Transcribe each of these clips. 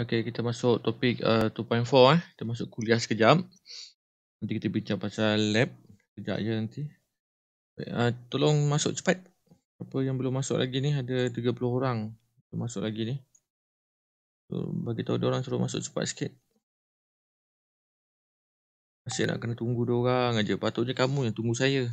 Okay, kita masuk topik uh, 2.4 eh. Kita masuk kuliah sekejap. Nanti kita bincang pasal lab. Sekejap je nanti. Uh, tolong masuk cepat. Apa yang belum masuk lagi ni, ada 30 orang. Belum masuk lagi ni. So, bagi tahu orang suruh masuk cepat sikit. Masih nak kena tunggu orang aja. Patutnya kamu yang tunggu saya.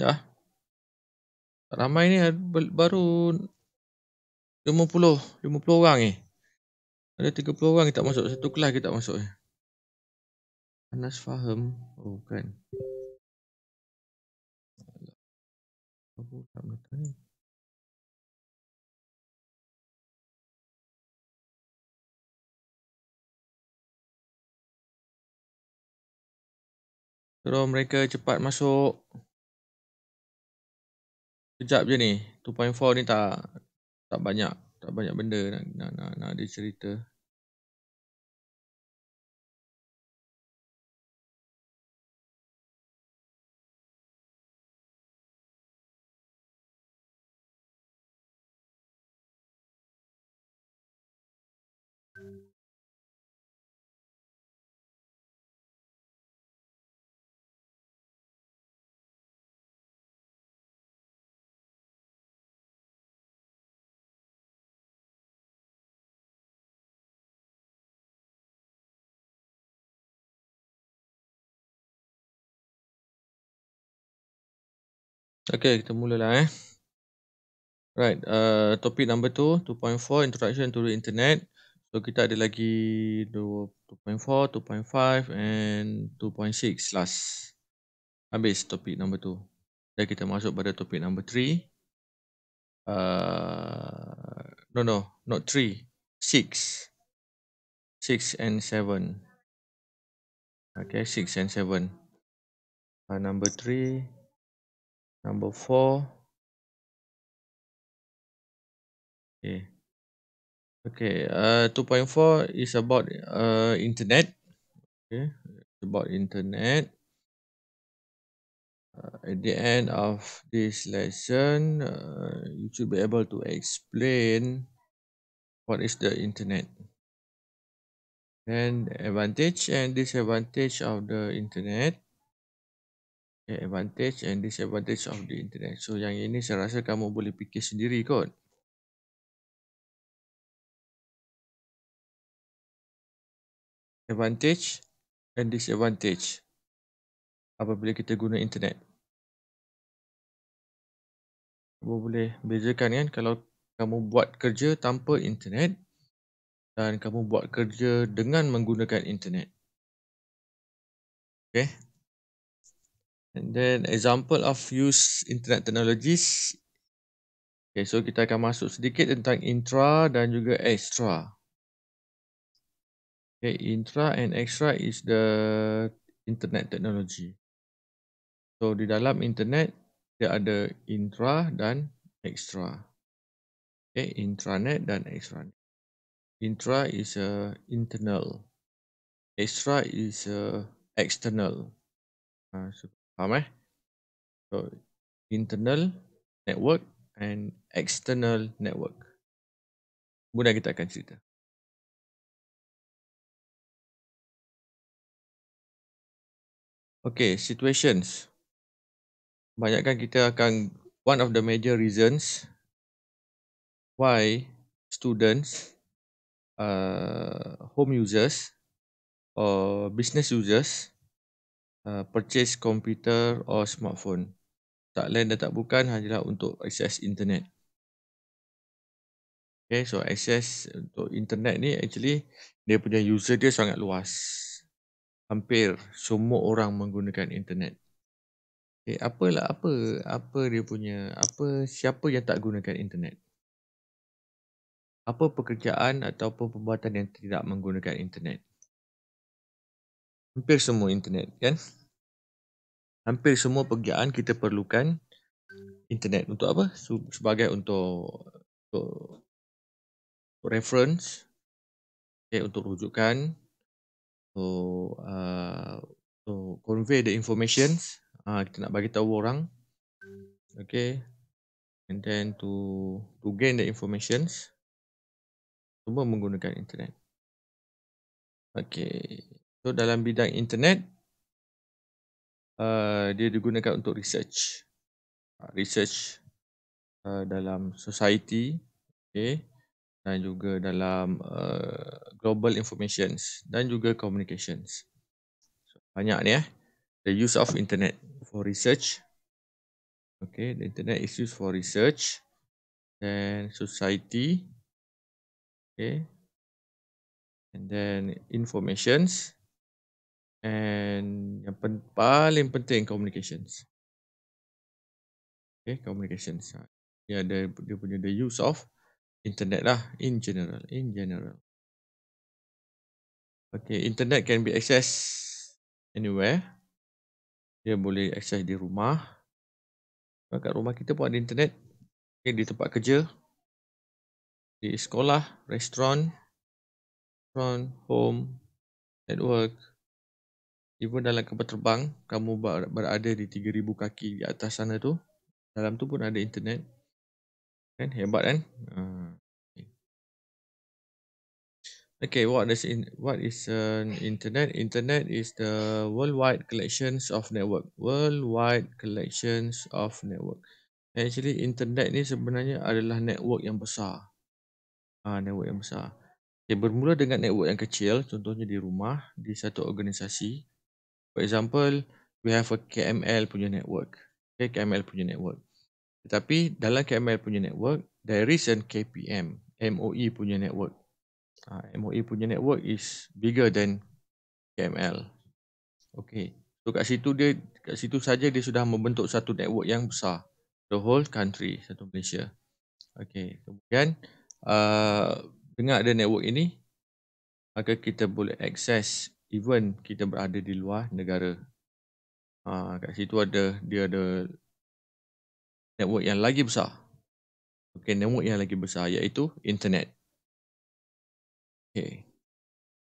Ya ramai ni baru 50, 50 orang ni. Ada 30 orang kita masuk satu kelas kita masuk ni. Anas faham. Oh kan. Aku tak betul ni. Suruh mereka cepat masuk. Sekejap je ni 2.4 ni tak Tak banyak Tak banyak benda nak, nak, nak, nak dia cerita Okay, kita mulalah eh. Right, uh, topik number 2, 2.4, introduction to the internet. So, kita ada lagi 2.4, 2.5 and 2.6 last. Habis topik number 2. Dan kita masuk pada topik number 3. Uh, no, no, not 3. 6. 6 and 7. Okay, 6 and 7. Uh, number 3 number four okay okay uh 2.4 is about uh internet okay it's about internet uh, at the end of this lesson uh, you should be able to explain what is the internet and advantage and disadvantage of the internet advantage and disadvantage of the internet. So yang ini saya rasa kamu boleh fikir sendiri kot. Advantage and disadvantage apabila kita guna internet. Kamu boleh bezakan kan kalau kamu buat kerja tanpa internet dan kamu buat kerja dengan menggunakan internet. Okay. And then example of use internet technologies. Okay, so kita akan masuk sedikit tentang intra dan juga extra. Okay, intra and extra is the internet technology. So di dalam internet dia ada intra dan extra. Okay, intranet dan extranet. Intra is a internal. Extra is a external. Uh, so Faham eh? So, internal network and external network. Kemudian kita akan cerita. Okay, situations. Banyakkan kita akan, one of the major reasons why students, uh, home users or business users Uh, purchase computer or smartphone. Tak lain dan tak bukan hanyalah untuk akses internet. Okay, so akses untuk internet ni actually dia punya user dia sangat luas. Hampir semua orang menggunakan internet. Okay, eh, apalah apa apa dia punya apa siapa yang tak gunakan internet? Apa pekerjaan atau apa perbuatan yang tidak menggunakan internet? hampir semua internet kan hampir semua pekerjaan kita perlukan internet untuk apa sebagai untuk untuk, reference okay, eh, untuk rujukan untuk uh, untuk convey the information uh, kita nak bagi tahu orang okay and then to to gain the information semua menggunakan internet okay So dalam bidang internet uh, dia digunakan untuk research. Ha, research uh, dalam society okay, dan juga dalam uh, global information dan juga communications. So, banyak ni eh. The use of internet for research. Okay, the internet is used for research and society. Okay, and then informations. And yang pen, paling penting communications. Okay, communications. Ya, ada dia punya the use of internet lah in general, in general. Okay, internet can be accessed anywhere. Dia boleh access di rumah. Maka rumah kita pun ada internet. Okay, di tempat kerja. Di sekolah, restoran. Restoran, home, network even dalam kapal terbang kamu berada di 3000 kaki di atas sana tu dalam tu pun ada internet kan hebat kan ah, okay what is in, what is an internet internet is the worldwide collections of network worldwide collections of network actually internet ni sebenarnya adalah network yang besar ha, network yang besar okay, bermula dengan network yang kecil contohnya di rumah di satu organisasi For example, we have a KML punya network. Okay, KML punya network. Tetapi dalam KML punya network, there is a KPM, MOE punya network. Uh, ha, MOE punya network is bigger than KML. Okay, so kat situ dia, kat situ saja dia sudah membentuk satu network yang besar. The whole country, satu Malaysia. Okay, kemudian uh, dengar ada network ini, maka kita boleh access even kita berada di luar negara ha, kat situ ada dia ada network yang lagi besar okay network yang lagi besar iaitu internet okay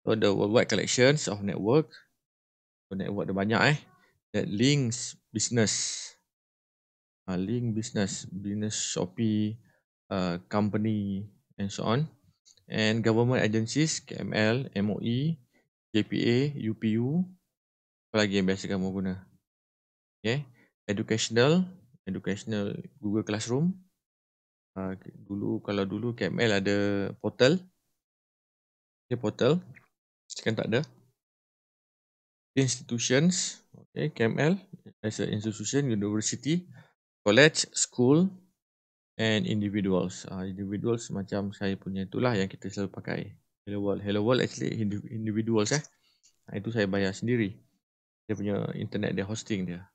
so the worldwide collections of network so network ada banyak eh that links business uh, link business business shopee uh, company and so on and government agencies KML MOE JPA, UPU. Apa lagi yang biasa kamu guna? Okay. Educational. Educational Google Classroom. Uh, dulu Kalau dulu KML ada portal. ada portal. Sekarang tak ada. Institutions. Okay, KML as an institution, university, college, school and individuals. Uh, individuals macam saya punya itulah yang kita selalu pakai. Hello World. Hello World actually individuals eh. Ah, itu saya bayar sendiri. Dia punya internet dia hosting dia.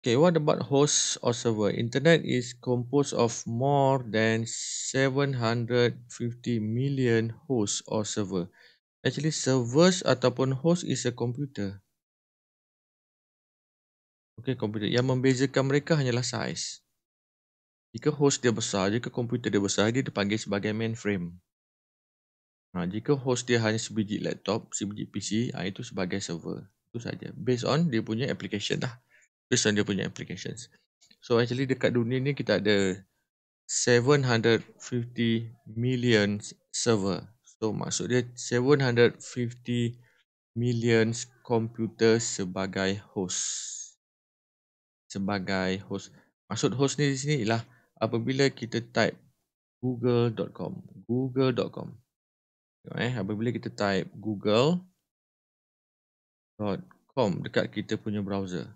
Okay, what about host or server? Internet is composed of more than 750 million hosts or server. Actually, servers ataupun host is a computer. Okay, computer. Yang membezakan mereka hanyalah size jika host dia besar, jika komputer dia besar, dia dipanggil sebagai mainframe. Ha, jika host dia hanya sebiji laptop, sebiji PC, ha, itu sebagai server. Itu saja. Based on dia punya application lah. Based on dia punya applications. So actually dekat dunia ni kita ada 750 million server. So maksud dia 750 million komputer sebagai host. Sebagai host. Maksud host ni di sini ialah apabila kita type google.com google.com tengok eh apabila kita type google.com dekat kita punya browser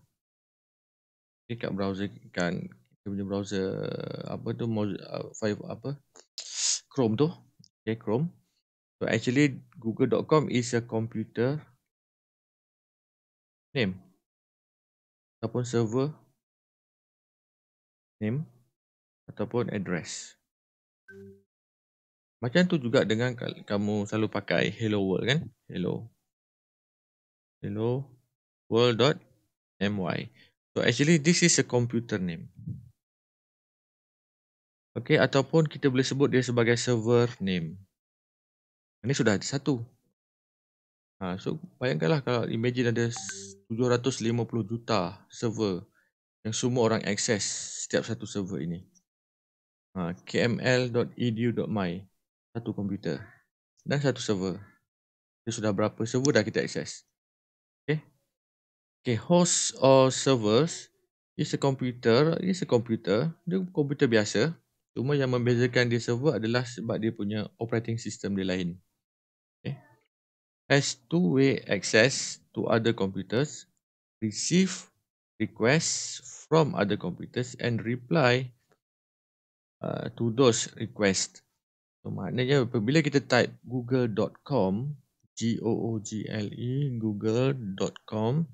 dekat browser kan kita punya browser apa tu uh, five apa chrome tu okay chrome so actually google.com is a computer name ataupun server name ataupun address. Macam tu juga dengan kamu selalu pakai hello world kan? Hello. Hello world.my. So actually this is a computer name. Okay, ataupun kita boleh sebut dia sebagai server name. Ini sudah ada satu. Ha, so, bayangkanlah kalau imagine ada 750 juta server yang semua orang akses setiap satu server ini ha, kml.edu.my satu komputer dan satu server. Kita sudah berapa server dah kita akses. Okay. Okay, host or servers is a computer, is a computer, dia komputer biasa. Cuma yang membezakan dia server adalah sebab dia punya operating system dia lain. Okay. Has two-way access to other computers, receive requests from other computers and reply Uh, to those request. So maknanya apabila kita type google.com g o o g l e google.com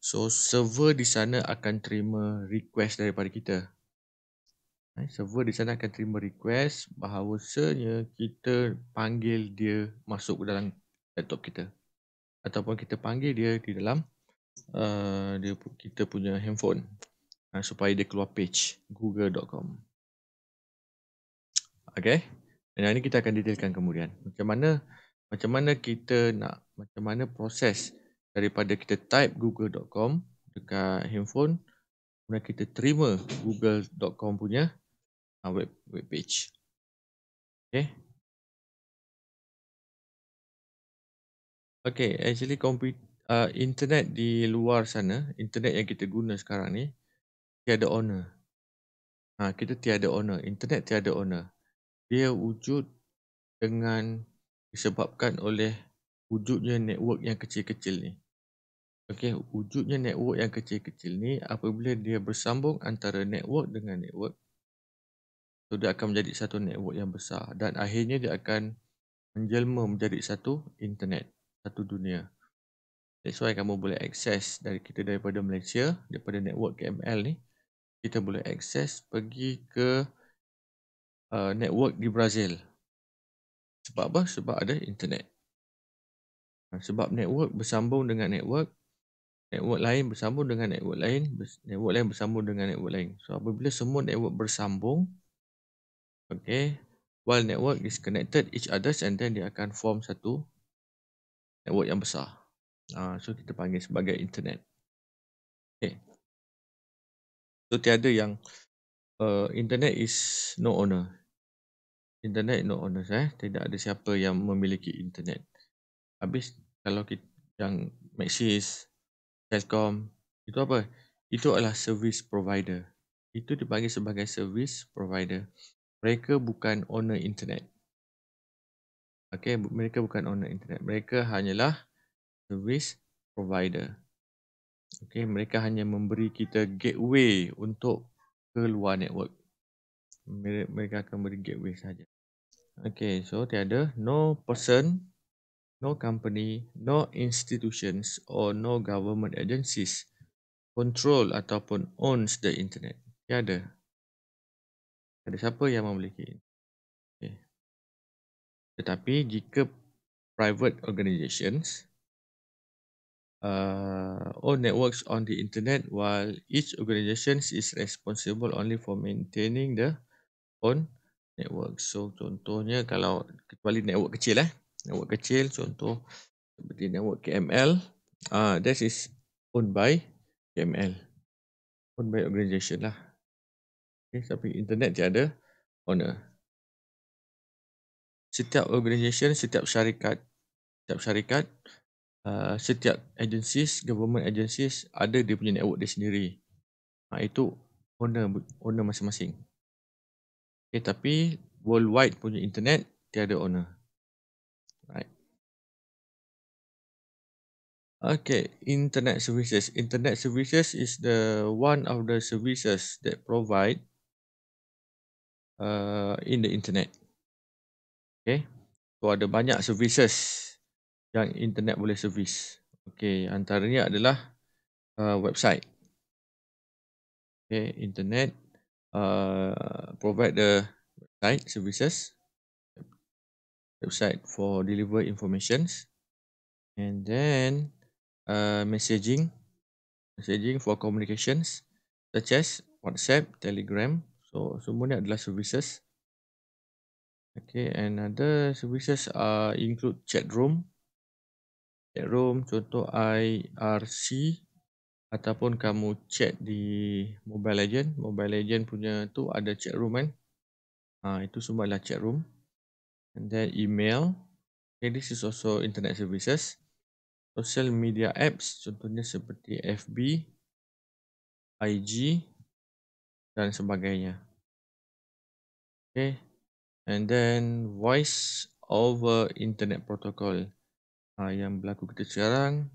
so server di sana akan terima request daripada kita. Eh, server di sana akan terima request bahawasanya kita panggil dia masuk ke dalam laptop kita ataupun kita panggil dia di dalam uh, dia kita punya handphone uh, supaya dia keluar page google.com okay? Dan ini kita akan detailkan kemudian. Macam mana macam mana kita nak, macam mana proses daripada kita type google.com dekat handphone kemudian kita terima google.com punya ah, web web page. Okay? Okay, actually uh, internet di luar sana, internet yang kita guna sekarang ni, tiada owner. Ha, kita tiada owner. Internet tiada owner dia wujud dengan disebabkan oleh wujudnya network yang kecil-kecil ni. Okey, wujudnya network yang kecil-kecil ni apabila dia bersambung antara network dengan network, so dia akan menjadi satu network yang besar dan akhirnya dia akan menjelma menjadi satu internet, satu dunia. That's why kamu boleh akses dari kita daripada Malaysia, daripada network KML ni, kita boleh akses pergi ke uh, network di Brazil. Sebab apa? Sebab ada internet. Ha, sebab network bersambung dengan network. Network lain bersambung dengan network lain. Network lain bersambung dengan network lain. So, apabila semua network bersambung. Okay. While network is connected each others and then dia akan form satu network yang besar. Uh, so, kita panggil sebagai internet. Okay. So, tiada yang uh, internet is no owner internet no owners eh tidak ada siapa yang memiliki internet habis kalau kita yang Maxis Telkom itu apa itu adalah service provider itu dipanggil sebagai service provider mereka bukan owner internet okey mereka bukan owner internet mereka hanyalah service provider okey mereka hanya memberi kita gateway untuk keluar network mereka akan beri gateway saja Okay, so tiada no person, no company, no institutions or no government agencies control ataupun owns the internet. Tiada. Ada siapa yang memiliki okay. Tetapi jika private organizations uh, own networks on the internet while each organization is responsible only for maintaining the own network. So contohnya kalau kecuali network kecil eh. Network kecil contoh seperti network KML. Ah uh, this is owned by KML. Owned by organisation lah. Okay, tapi internet dia ada owner. Setiap organisation, setiap syarikat, setiap syarikat, uh, setiap agencies, government agencies ada dia punya network dia sendiri. Ha, itu owner owner masing-masing. Okay, eh, tapi worldwide punya internet tiada owner. Right. Okay, internet services. Internet services is the one of the services that provide uh, in the internet. Okay, so ada banyak services yang internet boleh service. Okay, antaranya adalah uh, website. Okay, internet Uh, provide the site services website for deliver informations and then uh, messaging messaging for communications such as whatsapp telegram so semua ni adalah services okay and other services uh, include chat room chat room contoh IRC ataupun kamu chat di Mobile Legend. Mobile Legend punya tu ada chat room kan. Ha, itu semua adalah chat room. And then email. Okay, this is also internet services. Social media apps contohnya seperti FB, IG dan sebagainya. Okay. And then voice over internet protocol. Ha, yang berlaku kita sekarang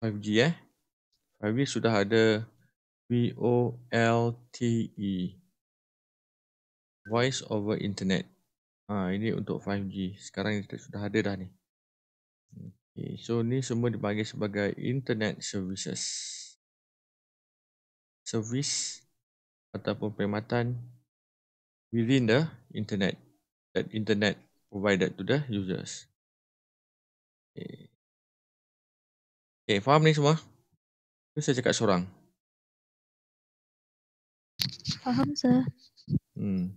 5G eh. Ya. Ivy sudah ada VOLTE. Voice over internet. Ha, ini untuk 5G. Sekarang ini sudah ada dah ni. Okay. So ni semua dipanggil sebagai internet services. Service ataupun perkhidmatan within the internet that internet provided to the users. Okay, okay faham ni semua? Ni saya cakap seorang. Faham, saya. Hmm.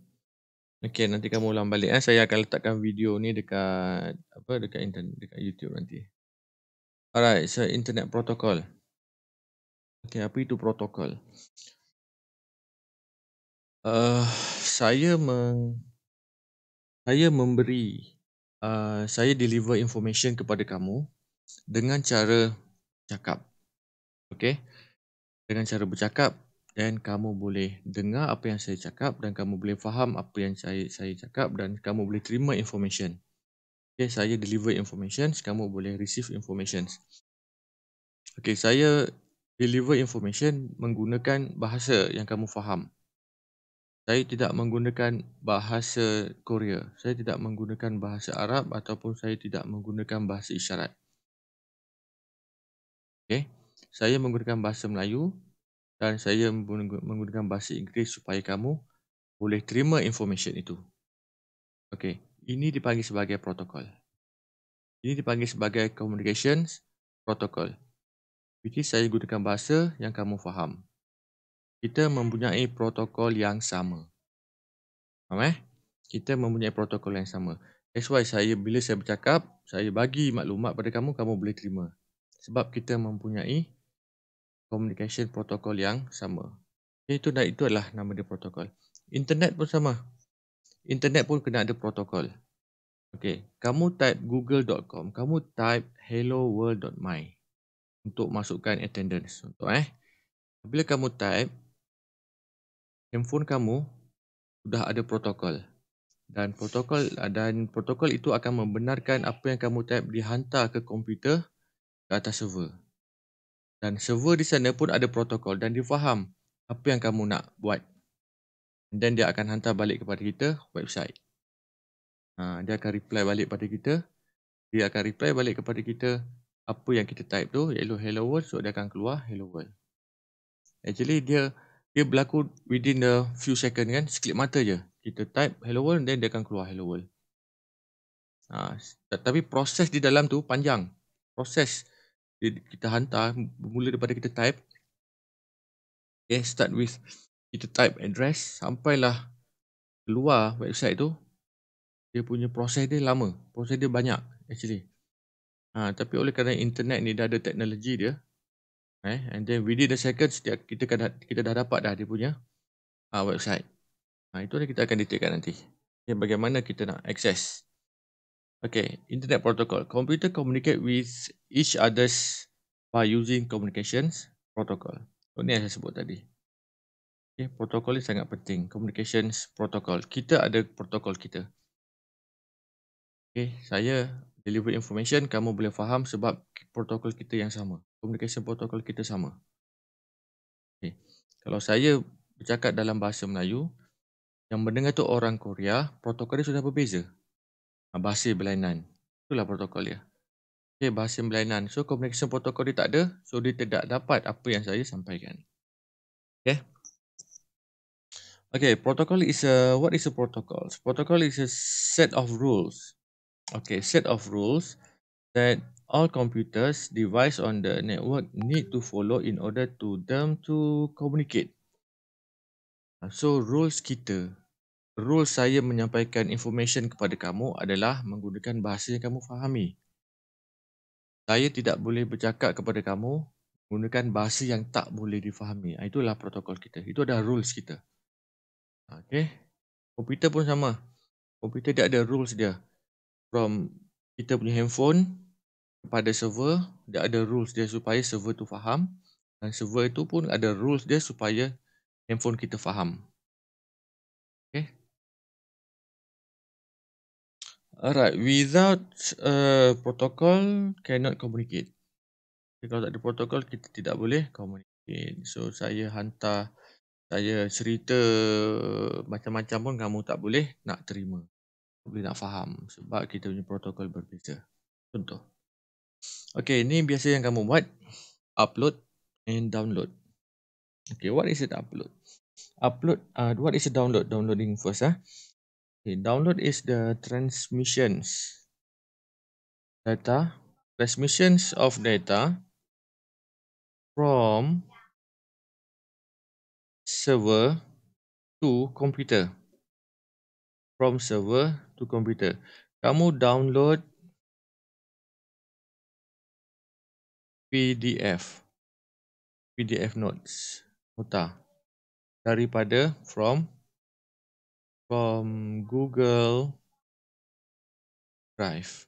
Okay, nanti kamu ulang balik. Eh. Saya akan letakkan video ni dekat apa dekat internet, dekat YouTube nanti. Alright, so internet protocol. Okay, apa itu Protocol? Uh, eh, saya meng, saya memberi, uh, saya deliver information kepada kamu dengan cara cakap. Okey. Dengan cara bercakap dan kamu boleh dengar apa yang saya cakap dan kamu boleh faham apa yang saya saya cakap dan kamu boleh terima information. Okey, saya deliver information, kamu boleh receive information. Okey, saya deliver information menggunakan bahasa yang kamu faham. Saya tidak menggunakan bahasa Korea. Saya tidak menggunakan bahasa Arab ataupun saya tidak menggunakan bahasa isyarat. Okey saya menggunakan bahasa Melayu dan saya menggunakan bahasa Inggeris supaya kamu boleh terima information itu. Okey, ini dipanggil sebagai protokol. Ini dipanggil sebagai communications protocol. Jadi saya gunakan bahasa yang kamu faham. Kita mempunyai protokol yang sama. Faham eh? Kita mempunyai protokol yang sama. That's why saya bila saya bercakap, saya bagi maklumat pada kamu, kamu boleh terima. Sebab kita mempunyai communication protocol yang sama. Itu dan itu adalah nama dia protokol. Internet pun sama. Internet pun kena ada protokol. Okey, kamu type google.com, kamu type hello world.my untuk masukkan attendance untuk eh. Bila kamu type handphone kamu sudah ada protokol dan protokol dan protokol itu akan membenarkan apa yang kamu type dihantar ke komputer ke atas server dan server di sana pun ada protokol dan dia faham apa yang kamu nak buat Dan dia akan hantar balik kepada kita website ha, dia akan reply balik kepada kita dia akan reply balik kepada kita apa yang kita type tu hello hello world so dia akan keluar hello world actually dia dia berlaku within a few second kan sekelip mata je kita type hello world then dia akan keluar hello world ha, tapi proses di dalam tu panjang proses kita hantar bermula daripada kita type okay start with kita type address sampailah keluar website tu dia punya proses dia lama proses dia banyak actually ha, tapi oleh kerana internet ni dah ada teknologi dia eh, and then within the second setiap kita kan, kita dah dapat dah dia punya ha, website ha, itu yang kita akan detailkan nanti okay, bagaimana kita nak access Okay, internet protocol. Computer communicate with each others by using communications protocol. So, ini yang saya sebut tadi. Okay, protokol ini sangat penting. Communications protocol. Kita ada protokol kita. Okay, saya deliver information, kamu boleh faham sebab protokol kita yang sama. Communication protocol kita sama. Okay. Kalau saya bercakap dalam bahasa Melayu, yang mendengar tu orang Korea, protokol dia sudah berbeza. Ah, bahasa berlainan. Itulah protokol dia okay, bahasa berlainan. So communication protocol dia tak ada. So dia tidak dapat apa yang saya sampaikan. Okay. Okay, protocol is a, what is a protocol? Protocol is a set of rules. Okay, set of rules that all computers, device on the network need to follow in order to them to communicate. So, rules kita, rules saya menyampaikan information kepada kamu adalah menggunakan bahasa yang kamu fahami saya tidak boleh bercakap kepada kamu menggunakan bahasa yang tak boleh difahami. Ah, itulah protokol kita. Itu adalah rules kita. Ah, okay. Komputer pun sama. Komputer dia ada rules dia. From kita punya handphone kepada server, dia ada rules dia supaya server tu faham. Dan server itu pun ada rules dia supaya handphone kita faham. Alright, without uh, protocol, cannot communicate. Jadi, kalau tak ada protocol, kita tidak boleh communicate. So, saya hantar, saya cerita macam-macam pun kamu tak boleh nak terima. Tak boleh nak faham sebab kita punya protokol berbeza. Contoh. Okay, ini biasa yang kamu buat. Upload and download. Okay, what is it upload? Upload, uh, what is a download? Downloading first. Ah. Okay, download is the transmissions data transmissions of data from server to computer from server to computer kamu download pdf pdf notes nota daripada from from Google Drive.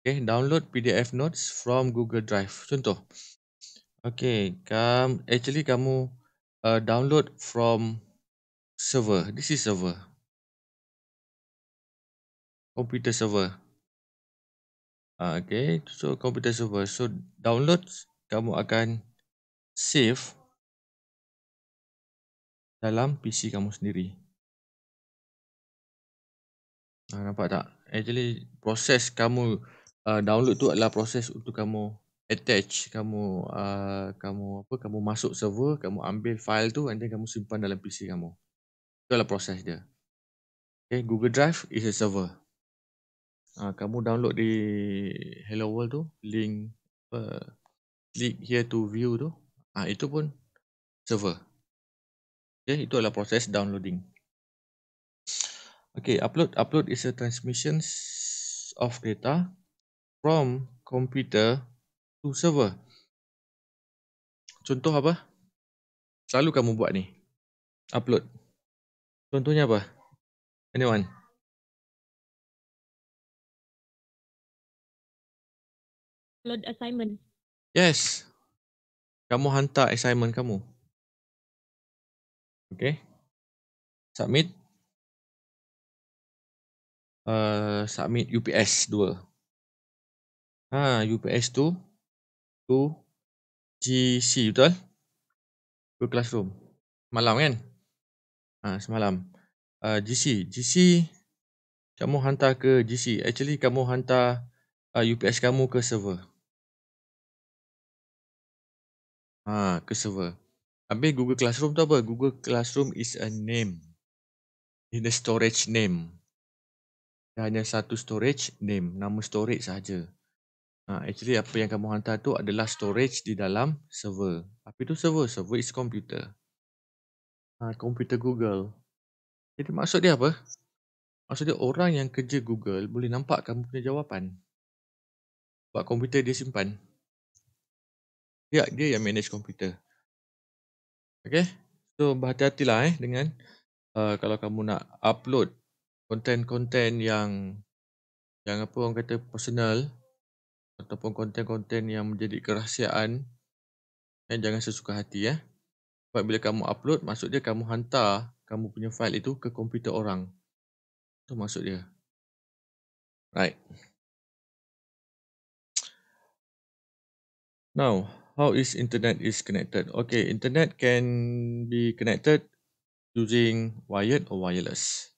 Okay, download PDF notes from Google Drive. Contoh. Okay, Kam. actually kamu uh, download from server. This is server. Computer server. Uh, okay, so computer server. So download kamu akan save dalam PC kamu sendiri. Ha, nampak tak? Actually, proses kamu uh, download tu adalah proses untuk kamu attach, kamu uh, kamu apa? Kamu masuk server, kamu ambil file tu and then kamu simpan dalam PC kamu. Itu adalah proses dia. Okay, Google Drive is a server. Ha, kamu download di Hello World tu, link uh, click here to view tu. Ah ha, itu pun server. Okay, itu adalah proses downloading. Okay, upload. Upload is a transmission of data from computer to server. Contoh apa? Selalu kamu buat ni. Upload. Contohnya apa? Anyone? Upload assignment. Yes. Kamu hantar assignment kamu. Okay. Submit. Uh, submit UPS 2. Ha, UPS 2. 2 GC betul? Ke classroom. Malam kan? Ha, semalam. Uh, GC. GC. Kamu hantar ke GC. Actually, kamu hantar uh, UPS kamu ke server. Ha, ke server. Habis Google Classroom tu apa? Google Classroom is a name. In a storage name. Dia hanya satu storage name. Nama storage sahaja. Ha, actually apa yang kamu hantar tu adalah storage di dalam server. Apa itu server? Server is computer. Ha, computer Google. Jadi maksud dia apa? Maksud dia orang yang kerja Google boleh nampak kamu punya jawapan. Sebab komputer dia simpan. Ya, dia yang manage komputer. Okey, So berhati-hatilah eh dengan uh, kalau kamu nak upload konten-konten yang yang apa orang kata personal ataupun konten-konten yang menjadi kerahsiaan eh, jangan sesuka hati ya. Eh. Sebab bila kamu upload maksud dia kamu hantar kamu punya fail itu ke komputer orang. Itu maksud dia. Right. Now, how is internet is connected? Okay, internet can be connected using wired or wireless.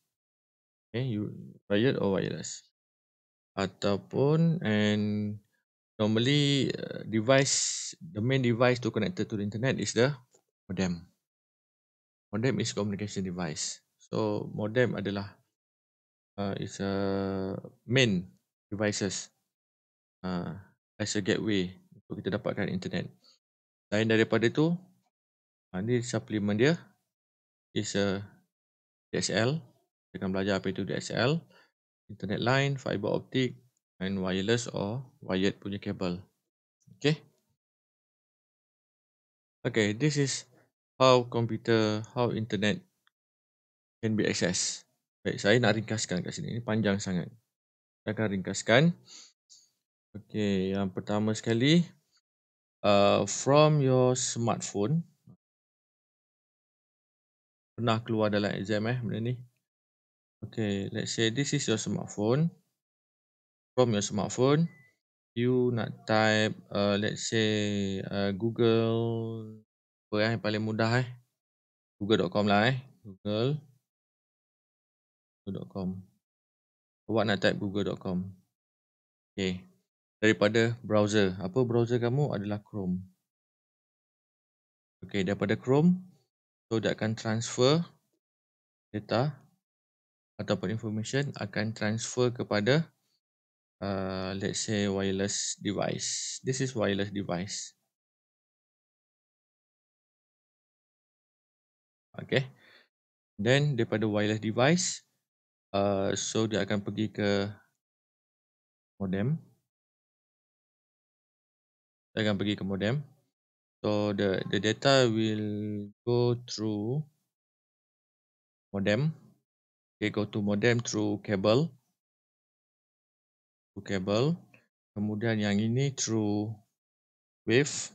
Okay, you wired or wireless. Ataupun and normally uh, device the main device to connected to the internet is the modem. Modem is communication device. So modem adalah uh, is a uh, main devices uh, as a gateway untuk kita dapatkan internet. Lain daripada tu, ini ah, suplemen dia is a DSL. Kita akan belajar apa itu DSL. Internet line, fiber optik, and wireless or wired punya kabel. Okay. Okay, this is how computer, how internet can be accessed. Baik, saya nak ringkaskan kat sini. Ini panjang sangat. Saya akan ringkaskan. Okay, yang pertama sekali, Uh, from your smartphone. Pernah keluar dalam exam eh benda ni. Okay, let's say this is your smartphone. From your smartphone, you nak type, uh, let's say uh, Google, apa eh, yang paling mudah eh. Google.com lah eh. Google.com. Awak nak type Google.com. Okay daripada browser. Apa browser kamu adalah Chrome. Okey, daripada Chrome, so dia akan transfer data ataupun information akan transfer kepada uh, let's say wireless device. This is wireless device. Okey, then daripada wireless device, uh, so dia akan pergi ke modem saya akan pergi ke modem so the the data will go through modem okay go to modem through cable through cable kemudian yang ini through wave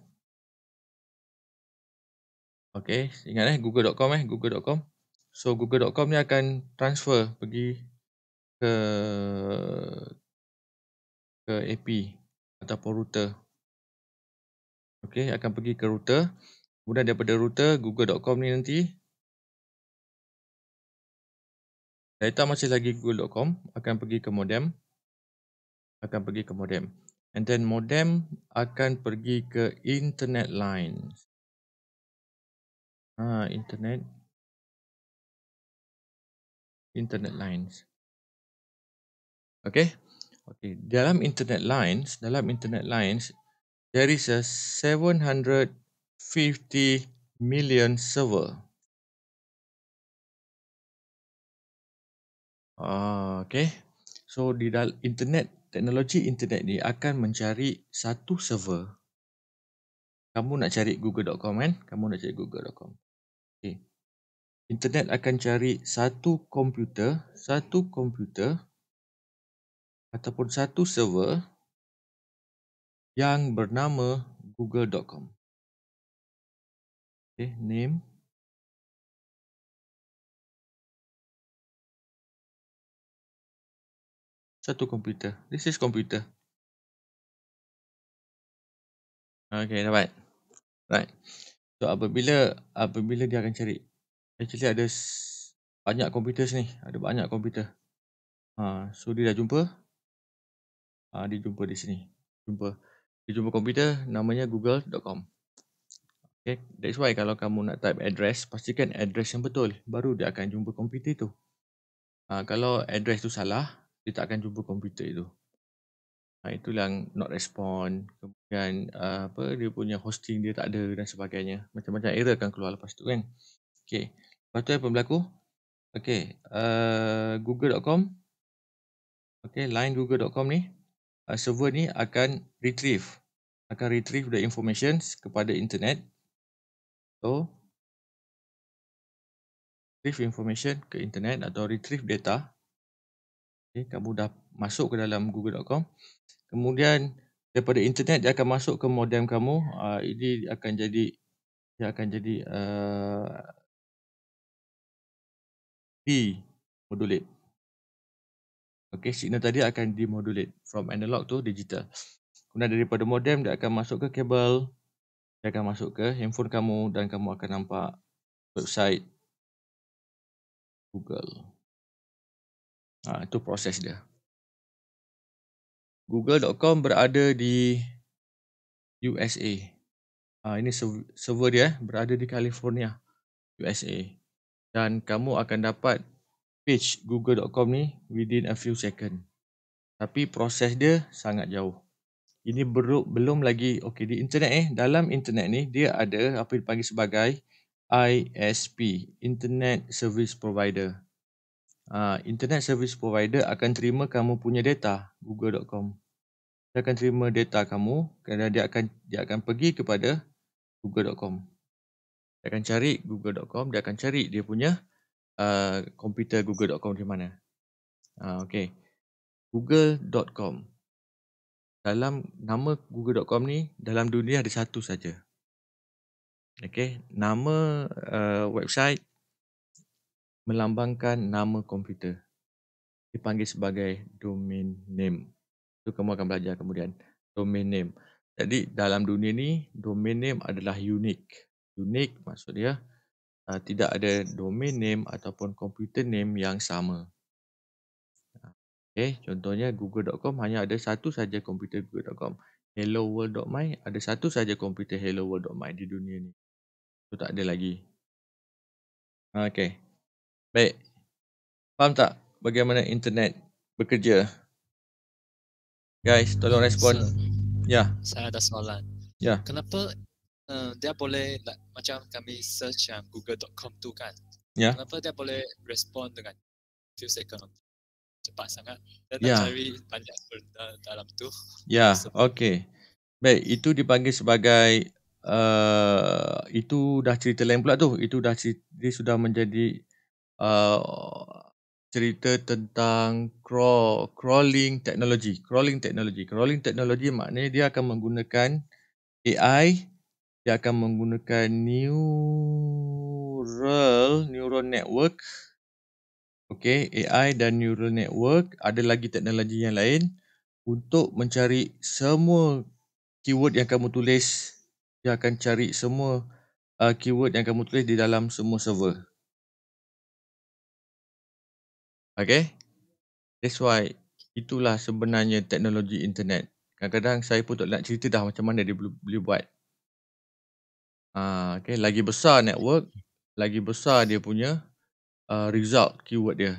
okay ingat eh google.com eh google.com so google.com ni akan transfer pergi ke ke AP ataupun router Okey, akan pergi ke router. Kemudian daripada router google.com ni nanti. Data masih lagi google.com, akan pergi ke modem. Akan pergi ke modem. And then modem akan pergi ke internet line. Ah, internet internet lines. Okey. Okey, dalam internet lines, dalam internet lines there is a 750 million server. Ah, okay. So, di dalam internet, teknologi internet ni akan mencari satu server. Kamu nak cari google.com kan? Kamu nak cari google.com. Okay. Internet akan cari satu komputer, satu komputer ataupun satu server yang bernama google.com. Okay, name. Satu komputer. This is computer. Okay, dapat. Right. So, apabila apabila dia akan cari. Actually, ada banyak komputer sini. Ada banyak komputer. Ha, so, dia dah jumpa. Ha, dia jumpa di sini. Jumpa di jumpa komputer namanya google.com. Okay, that's why kalau kamu nak type address, pastikan address yang betul. Baru dia akan jumpa komputer itu. Ha, kalau address tu salah, dia tak akan jumpa komputer itu. Ha, itulah yang not respond. Kemudian uh, apa dia punya hosting dia tak ada dan sebagainya. Macam-macam error akan keluar lepas tu kan. Okay. Lepas tu apa berlaku? Okay. Uh, Google.com Okay. Line Google.com ni. Ah, server ni akan retrieve akan retrieve the information kepada internet so retrieve information ke internet atau retrieve data okay, kamu dah masuk ke dalam google.com kemudian daripada internet dia akan masuk ke modem kamu uh, ini akan jadi dia akan jadi uh, P modulate Okay, signal tadi akan dimodulate from analog to digital. Kemudian daripada modem, dia akan masuk ke kabel. Dia akan masuk ke handphone kamu dan kamu akan nampak website Google. Ha, itu proses dia. Google.com berada di USA. Ha, ini server dia eh, berada di California, USA. Dan kamu akan dapat page google.com ni within a few second. Tapi proses dia sangat jauh. Ini belum belum lagi okey di internet eh dalam internet ni dia ada apa dipanggil sebagai ISP, Internet Service Provider. Uh, internet Service Provider akan terima kamu punya data google.com. Dia akan terima data kamu kerana dia akan dia akan pergi kepada google.com. Dia akan cari google.com, dia akan cari dia punya komputer uh, google.com di mana. Uh, okay. Google.com. Dalam nama google.com ni, dalam dunia ada satu saja. Okay. Nama uh, website melambangkan nama komputer. Dipanggil sebagai domain name. Itu kamu akan belajar kemudian. Domain name. Jadi dalam dunia ni, domain name adalah unique. Unique maksudnya, Ah, tidak ada domain name ataupun computer name yang sama. Okay, contohnya google.com hanya ada satu saja komputer google.com. Hello world.my ada satu saja komputer hello world.my di dunia ni. Itu tak ada lagi. Ah, okay. Baik. Faham tak bagaimana internet bekerja? Guys, tolong respon. Ya. Yeah. Saya ada soalan. Ya. Yeah. Kenapa Eh, dia boleh like, macam kami search yang google.com tu kan. Ya. Yeah. Kenapa dia boleh respond dengan few second cepat sangat. Dia nak yeah. cari banyak berita dalam tu. Ya, yeah. okey. Baik, itu dipanggil sebagai uh, itu dah cerita lain pula tu. Itu dah cerita, sudah menjadi uh, cerita tentang crawl, crawling technology. Crawling technology. Crawling technology maknanya dia akan menggunakan AI dia akan menggunakan neural neural network okey AI dan neural network ada lagi teknologi yang lain untuk mencari semua keyword yang kamu tulis dia akan cari semua uh, keyword yang kamu tulis di dalam semua server okey that's why itulah sebenarnya teknologi internet kadang-kadang saya pun tak nak cerita dah macam mana dia boleh buat Ah, okay. lagi besar network, lagi besar dia punya uh, result keyword dia.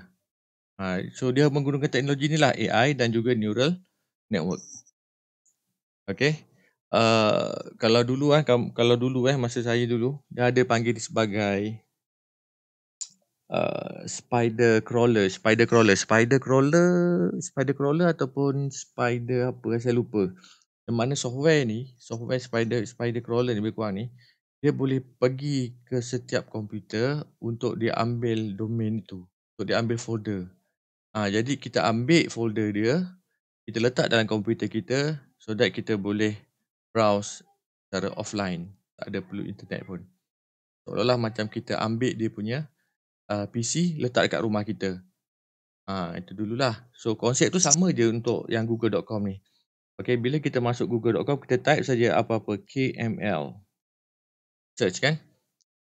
Ha, so dia menggunakan teknologi ni lah AI dan juga neural network. Okay. Uh, kalau dulu eh, kalau dulu eh, masa saya dulu, dia ada panggil sebagai uh, spider crawler, spider crawler, spider crawler, spider crawler ataupun spider apa saya lupa. Yang mana software ni, software spider spider crawler ni lebih kurang ni, dia boleh pergi ke setiap komputer untuk dia ambil domain itu untuk dia ambil folder ha, jadi kita ambil folder dia kita letak dalam komputer kita so that kita boleh browse secara offline tak ada perlu internet pun seolah-olah macam kita ambil dia punya uh, ha, PC letak dekat rumah kita ha, itu dululah so konsep tu sama je untuk yang google.com ni Okay, bila kita masuk google.com, kita type saja apa-apa KML search kan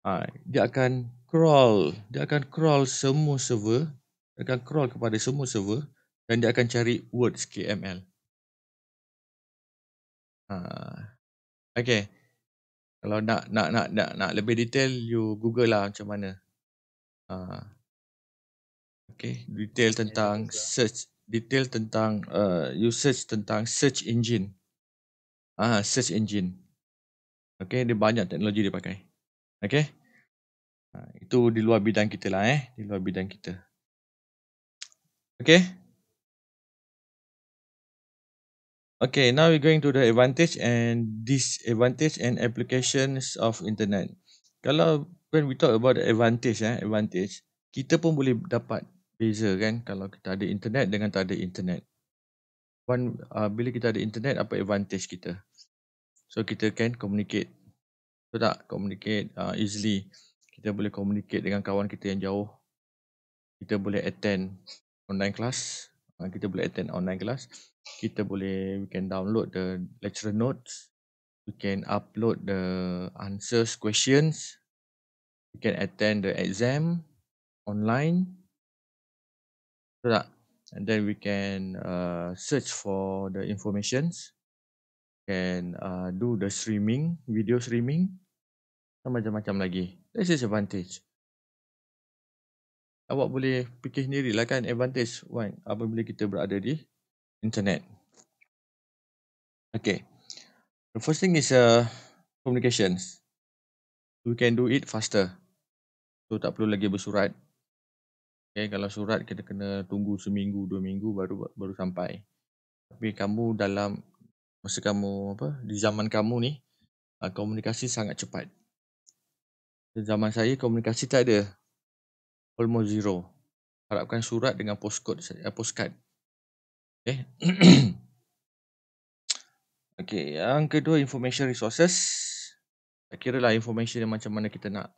ha, dia akan crawl dia akan crawl semua server dia akan crawl kepada semua server dan dia akan cari words KML ha. Ah, okay kalau nak nak nak nak nak lebih detail you google lah macam mana ha. Okay detail tentang lah. search detail tentang uh, you search tentang search engine Ah, search engine. Okay, dia banyak teknologi dia pakai. Okay. Ha, itu di luar bidang kita lah eh. Di luar bidang kita. Okay. Okay, now we're going to the advantage and disadvantage and applications of internet. Kalau when we talk about the advantage, eh, advantage, kita pun boleh dapat beza kan kalau kita ada internet dengan tak ada internet. When, uh, bila kita ada internet, apa advantage kita? so kita can communicate betul tak communicate uh, easily kita boleh communicate dengan kawan kita yang jauh kita boleh attend online class uh, kita boleh attend online class kita boleh we can download the lecture notes we can upload the answers questions we can attend the exam online betul tak and then we can uh, search for the informations can uh, do the streaming, video streaming, dan macam-macam lagi. This is advantage. Awak boleh fikir lah kan advantage when, apabila kita berada di internet. Okay. The first thing is uh, communications. We can do it faster. So tak perlu lagi bersurat. Okay, kalau surat kita kena tunggu seminggu, dua minggu baru baru sampai. Tapi kamu dalam masa kamu apa di zaman kamu ni ah, komunikasi sangat cepat di zaman saya komunikasi tak ada almost zero harapkan surat dengan postcode saya eh, postcard eh, okey okey yang kedua information resources tak kira lah information yang macam mana kita nak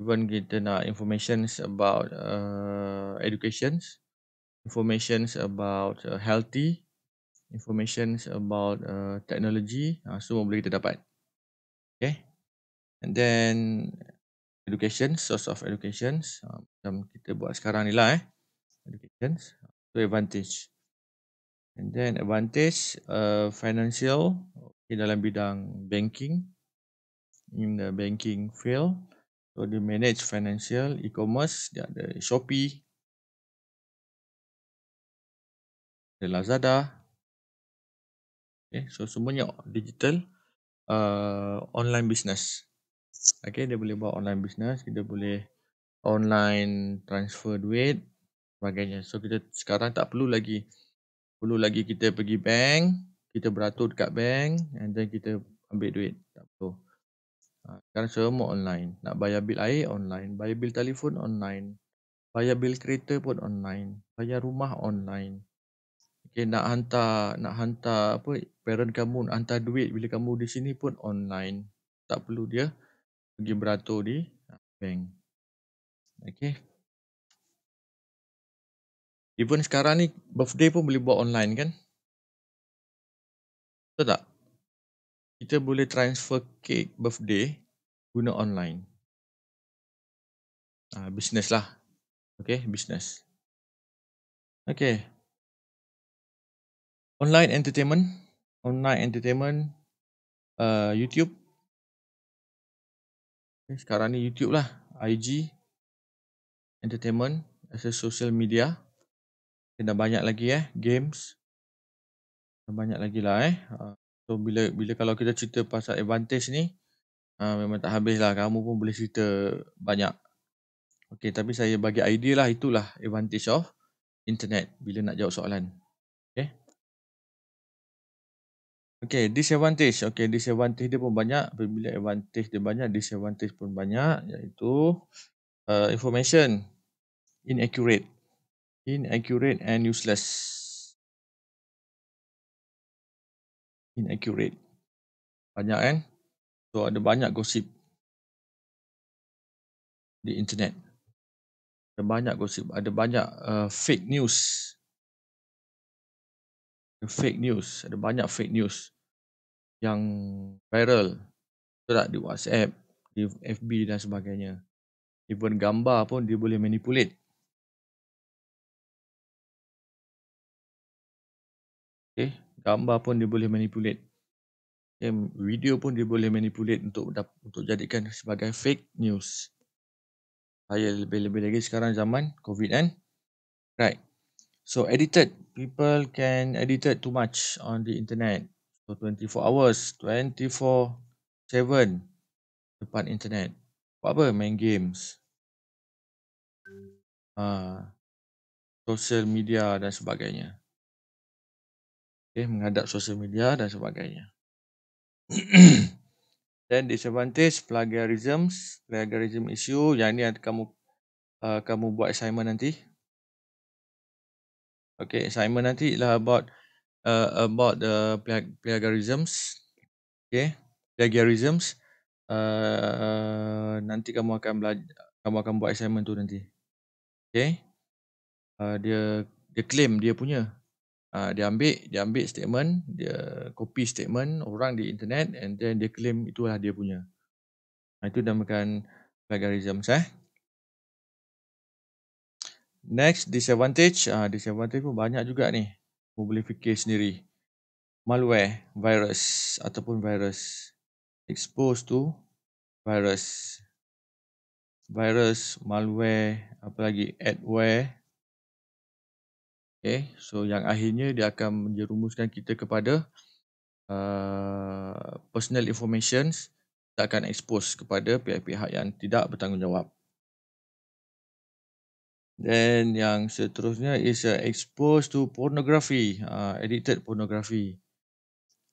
even kita nak information about uh, eh, education information about uh, healthy information about uh, technology uh, semua boleh kita dapat okay and then education source of education uh, ah, macam kita buat sekarang ni lah eh education so advantage and then advantage uh, financial okay, dalam bidang banking in the banking field so they manage financial e-commerce dia ada Shopee ada Lazada Okay, so semuanya digital uh, online business. Okay, dia boleh buat online business, kita boleh online transfer duit sebagainya. So kita sekarang tak perlu lagi perlu lagi kita pergi bank, kita beratur dekat bank and then kita ambil duit. Tak perlu. Ha, sekarang semua online. Nak bayar bil air online, bayar bil telefon online, bayar bil kereta pun online, bayar rumah online. Okay, eh, nak hantar nak hantar apa parent kamu nak hantar duit bila kamu di sini pun online. Tak perlu dia pergi beratur di bank. Okey. Even sekarang ni birthday pun boleh buat online kan? Betul tak? Kita boleh transfer cake birthday guna online. Ah, uh, business lah. Okey. business. Okay, online entertainment online entertainment uh, YouTube okay, eh, sekarang ni YouTube lah IG entertainment as a social media dan banyak lagi eh games dan banyak lagi lah eh uh, so bila bila kalau kita cerita pasal advantage ni uh, memang tak habis lah kamu pun boleh cerita banyak Okay, tapi saya bagi idea lah itulah advantage of internet bila nak jawab soalan. Okay, disadvantage. Okay, disadvantage dia pun banyak. Bila advantage dia banyak, disadvantage pun banyak. Iaitu uh, information inaccurate. Inaccurate and useless. Inaccurate. Banyak kan? So, ada banyak gosip di internet. Ada banyak gosip. Ada banyak uh, fake news. Fake news. Ada banyak fake news yang viral. Betul tak? Di WhatsApp, di FB dan sebagainya. Even gambar pun dia boleh manipulate. Okay. Eh, gambar pun dia boleh manipulate. Okay. Eh, video pun dia boleh manipulate untuk untuk jadikan sebagai fake news. Saya lebih-lebih lagi sekarang zaman COVID kan. Right. So edited. People can edit too much on the internet. So 24 hours, 24-7 depan internet. Buat apa main games? Uh, social media dan sebagainya. Okay, eh, menghadap social media dan sebagainya. Then disadvantage plagiarism, plagiarism issue yang ini kamu uh, kamu buat assignment nanti. Okay, assignment nanti ialah about uh, about the plagiarisms. Okay, plagiarisms. Uh, uh, nanti kamu akan belajar, kamu akan buat assignment tu nanti. Okay, uh, dia dia claim dia punya. Uh, dia ambil, dia ambil statement, dia copy statement orang di internet and then dia claim itulah dia punya. Nah, itu namakan plagiarisms eh. Next, disadvantage. Uh, disadvantage pun banyak juga ni boleh fikir sendiri malware eh? virus ataupun virus exposed to virus virus malware eh? apa lagi adware Okay, so yang akhirnya dia akan menjerumuskan kita kepada uh, personal informations kita akan expose kepada pihak-pihak yang tidak bertanggungjawab Then yang seterusnya is uh, exposed to pornography, uh, addicted pornography.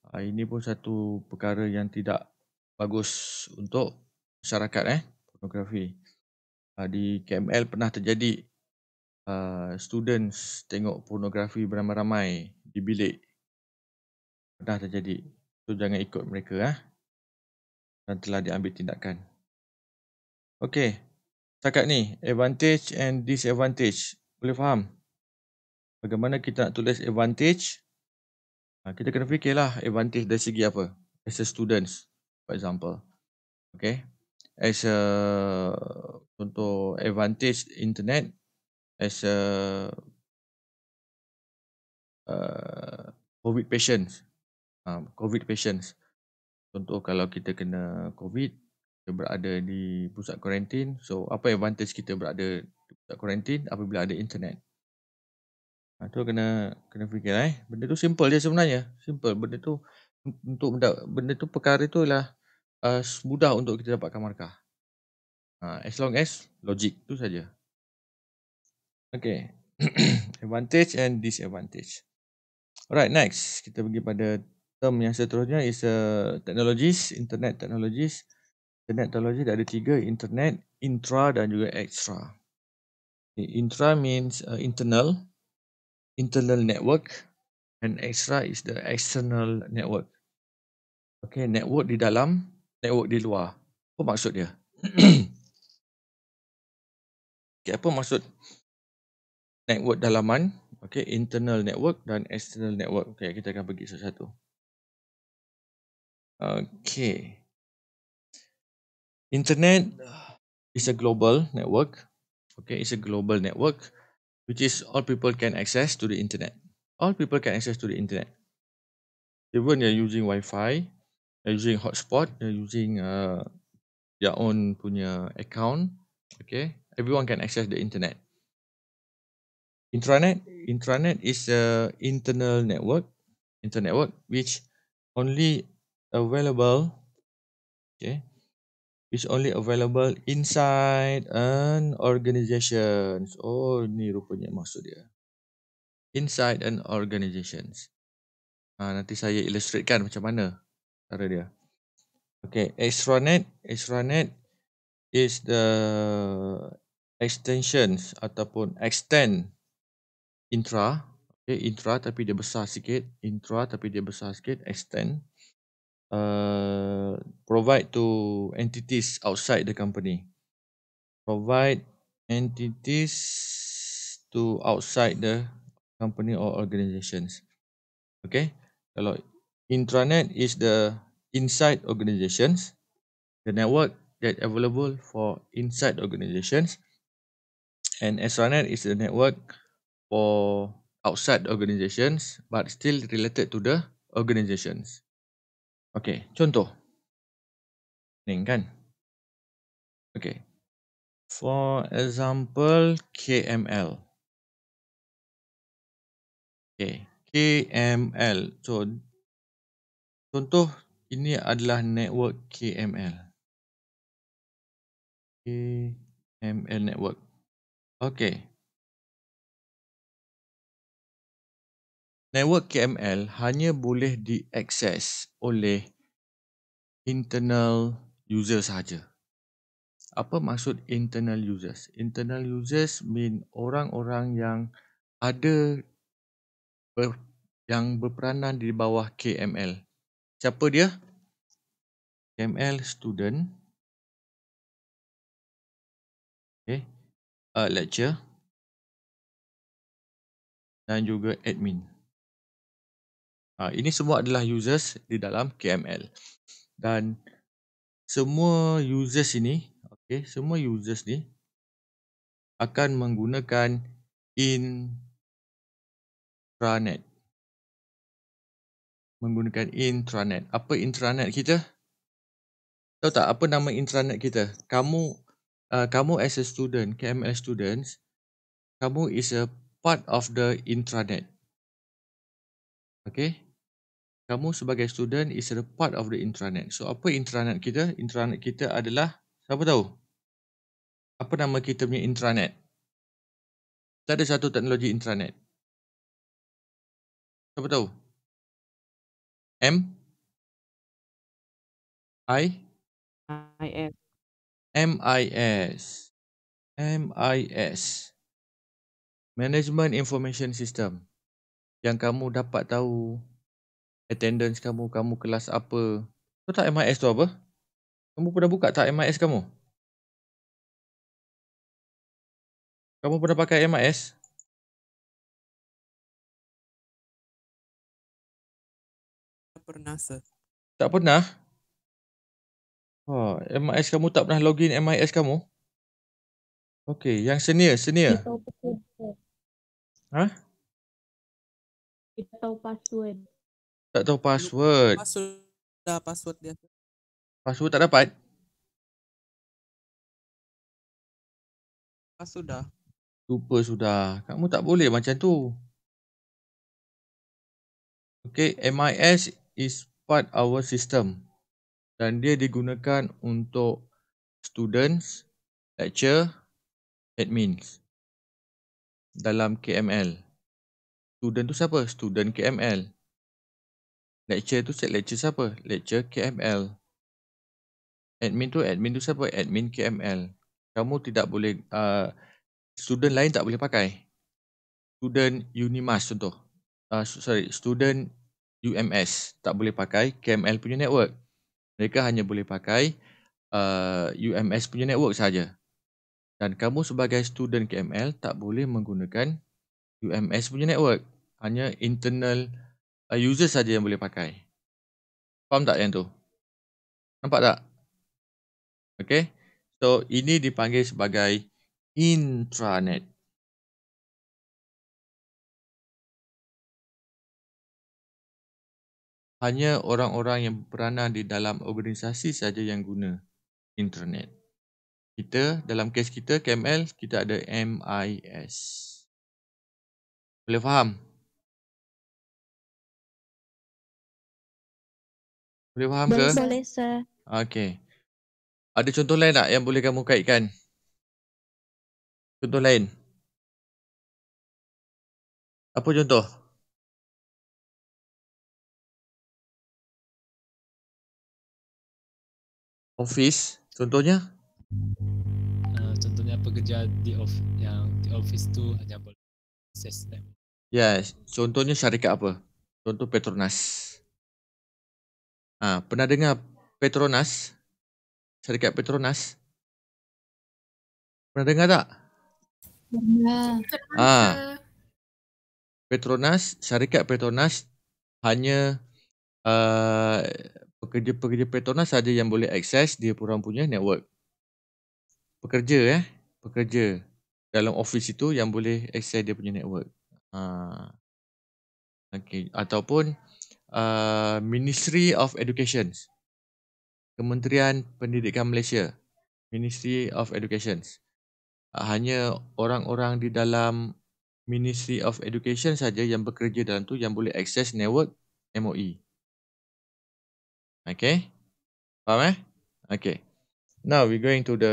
Uh, ini pun satu perkara yang tidak bagus untuk masyarakat eh, pornografi. Uh, di KML pernah terjadi uh, students tengok pornografi beramai-ramai di bilik. Pernah terjadi. So jangan ikut mereka. Eh. Dan telah diambil tindakan. Okay setakat ni advantage and disadvantage boleh faham bagaimana kita nak tulis advantage ha, kita kena fikirlah advantage dari segi apa as a students for example okay as a contoh advantage internet as a uh, covid patients uh, covid patients contoh kalau kita kena covid kita berada di pusat kuarantin. So, apa advantage kita berada di pusat kuarantin apabila ada internet? Ha, tu kena kena fikir lah, eh. Benda tu simple je sebenarnya. Simple. Benda tu untuk benda, benda tu perkara tu ialah uh, mudah untuk kita dapatkan markah. Ha, as long as logic tu saja. Okay. advantage and disadvantage. Alright, next. Kita pergi pada term yang seterusnya is uh, technologies, internet technologies internet technology ada tiga internet intra dan juga extra intra means uh, internal internal network and extra is the external network okay network di dalam network di luar apa maksud dia okay, apa maksud network dalaman okay internal network dan external network okay kita akan pergi satu-satu okay internet is a global network okay it's a global network which is all people can access to the internet all people can access to the internet even you're using wi-fi you're using hotspot you're using uh, their own punya account okay everyone can access the internet intranet intranet is a internal network internet network which only available okay is only available inside an organization. Oh, ni rupanya maksud dia. Inside an organization. Ha, nanti saya illustratekan macam mana cara dia. Okay, extranet. Extranet is the extensions ataupun extend intra. Okay, intra tapi dia besar sikit. Intra tapi dia besar sikit. Extend. uh, provide to entities outside the company. Provide entities to outside the company or organizations. Okay, kalau intranet is the inside organizations, the network that available for inside organizations, and extranet is the network for outside organizations but still related to the organizations. Okey, contoh. Ni kan. Okey. For example, KML. Okey, KML. So, contoh ini adalah network KML. KML network. Okey. network KML hanya boleh diakses oleh internal user sahaja. Apa maksud internal users? Internal users mean orang-orang yang ada ber, yang berperanan di bawah KML. Siapa dia? KML student. Okay. Uh, lecture. Dan juga admin. Ha, ini semua adalah users di dalam KML. Dan semua users ini, okay, semua users ni akan menggunakan intranet. Menggunakan intranet. Apa intranet kita? Tahu tak apa nama intranet kita? Kamu uh, kamu as a student, KML students, kamu is a part of the intranet. Okay? kamu sebagai student is a part of the intranet. So apa intranet kita? Intranet kita adalah siapa tahu? Apa nama kita punya intranet? Kita ada satu teknologi intranet. Siapa tahu? M I I S M I S M I S Management Information System yang kamu dapat tahu attendance kamu, kamu kelas apa. Kau tak MIS tu apa? Kamu pernah buka tak MIS kamu? Kamu pernah pakai MIS? Tak pernah, sir. Tak pernah? Oh, ha, MIS kamu tak pernah login MIS kamu? Okay, yang senior, senior. Kita tahu password. Ha? Kita tahu password. Tak tahu password. Password dah password dia. Password tak dapat. Password dah. Lupa sudah. Kamu tak boleh macam tu. Okay, MIS is part our system. Dan dia digunakan untuk students, lecture, admins. Dalam KML. Student tu siapa? Student KML. Lecture tu set lecture siapa? Lecture KML. Admin tu admin tu siapa? Admin KML. Kamu tidak boleh, uh, student lain tak boleh pakai. Student Unimas contoh. Uh, sorry, student UMS tak boleh pakai KML punya network. Mereka hanya boleh pakai uh, UMS punya network saja. Dan kamu sebagai student KML tak boleh menggunakan UMS punya network. Hanya internal network uh, user saja yang boleh pakai. Faham tak yang tu? Nampak tak? Okay. So, ini dipanggil sebagai intranet. Hanya orang-orang yang beranah di dalam organisasi saja yang guna internet. Kita, dalam kes kita, KML, kita ada MIS. Boleh faham? Boleh faham boleh, ke? Boleh, sir. Okay. Ada contoh lain tak yang boleh kamu kaitkan? Contoh lain? Apa contoh? Office, contohnya? Uh, contohnya pekerja di of yang di office tu hanya boleh sistem. Yes, contohnya syarikat apa? Contoh Petronas. Ha, pernah dengar Petronas? Syarikat Petronas? Pernah dengar tak? Ya. Ha. Petronas, syarikat Petronas hanya uh, pekerja-pekerja Petronas saja yang boleh akses dia orang punya network. Pekerja eh, pekerja dalam office itu yang boleh akses dia punya network. Ha. Okey, ataupun Uh, Ministry of Education. Kementerian Pendidikan Malaysia. Ministry of Education. Uh, hanya orang-orang di dalam Ministry of Education saja yang bekerja dalam tu yang boleh access network MOE. Okay. Faham eh? Okay. Now we going to the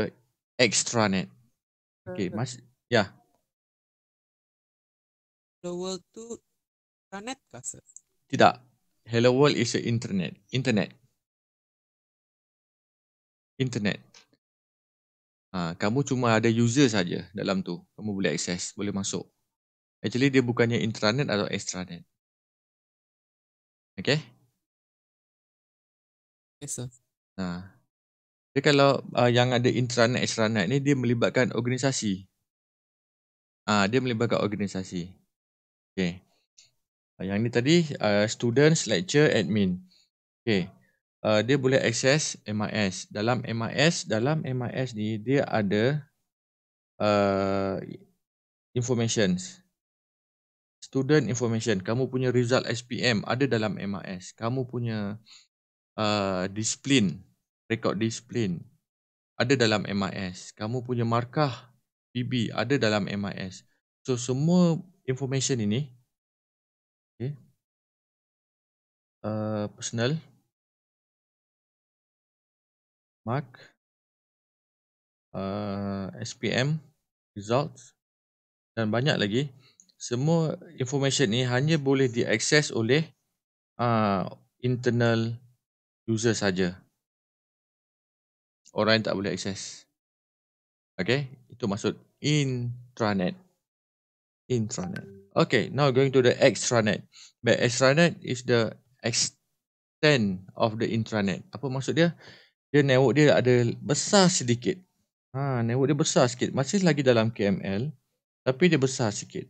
extranet. Okay. Uh, mas ya. Yeah. The world to extranet kasus? Tidak. Hello World is the internet. Internet. Internet. Ha, kamu cuma ada user saja dalam tu. Kamu boleh akses, boleh masuk. Actually dia bukannya intranet atau extranet. Okay. Yes sir. Ha. Jadi kalau uh, yang ada intranet, extranet ni dia melibatkan organisasi. Ah, ha, Dia melibatkan organisasi. Okay. Ah, yang ni tadi uh, students lecture admin. Okay. Uh, ah, dia boleh akses MIS. Dalam MIS, dalam MIS ni dia ada uh, information. Student information. Kamu punya result SPM ada dalam MIS. Kamu punya uh, discipline, record discipline ada dalam MIS. Kamu punya markah PB ada dalam MIS. So semua information ini Uh, personal mark uh, SPM results dan banyak lagi semua information ni hanya boleh diakses oleh uh, internal user saja orang yang tak boleh akses okay itu maksud intranet intranet okay now going to the extranet but extranet is the extent of the intranet. Apa maksud dia? Dia network dia ada besar sedikit. Ha, network dia besar sikit. Masih lagi dalam KML tapi dia besar sikit.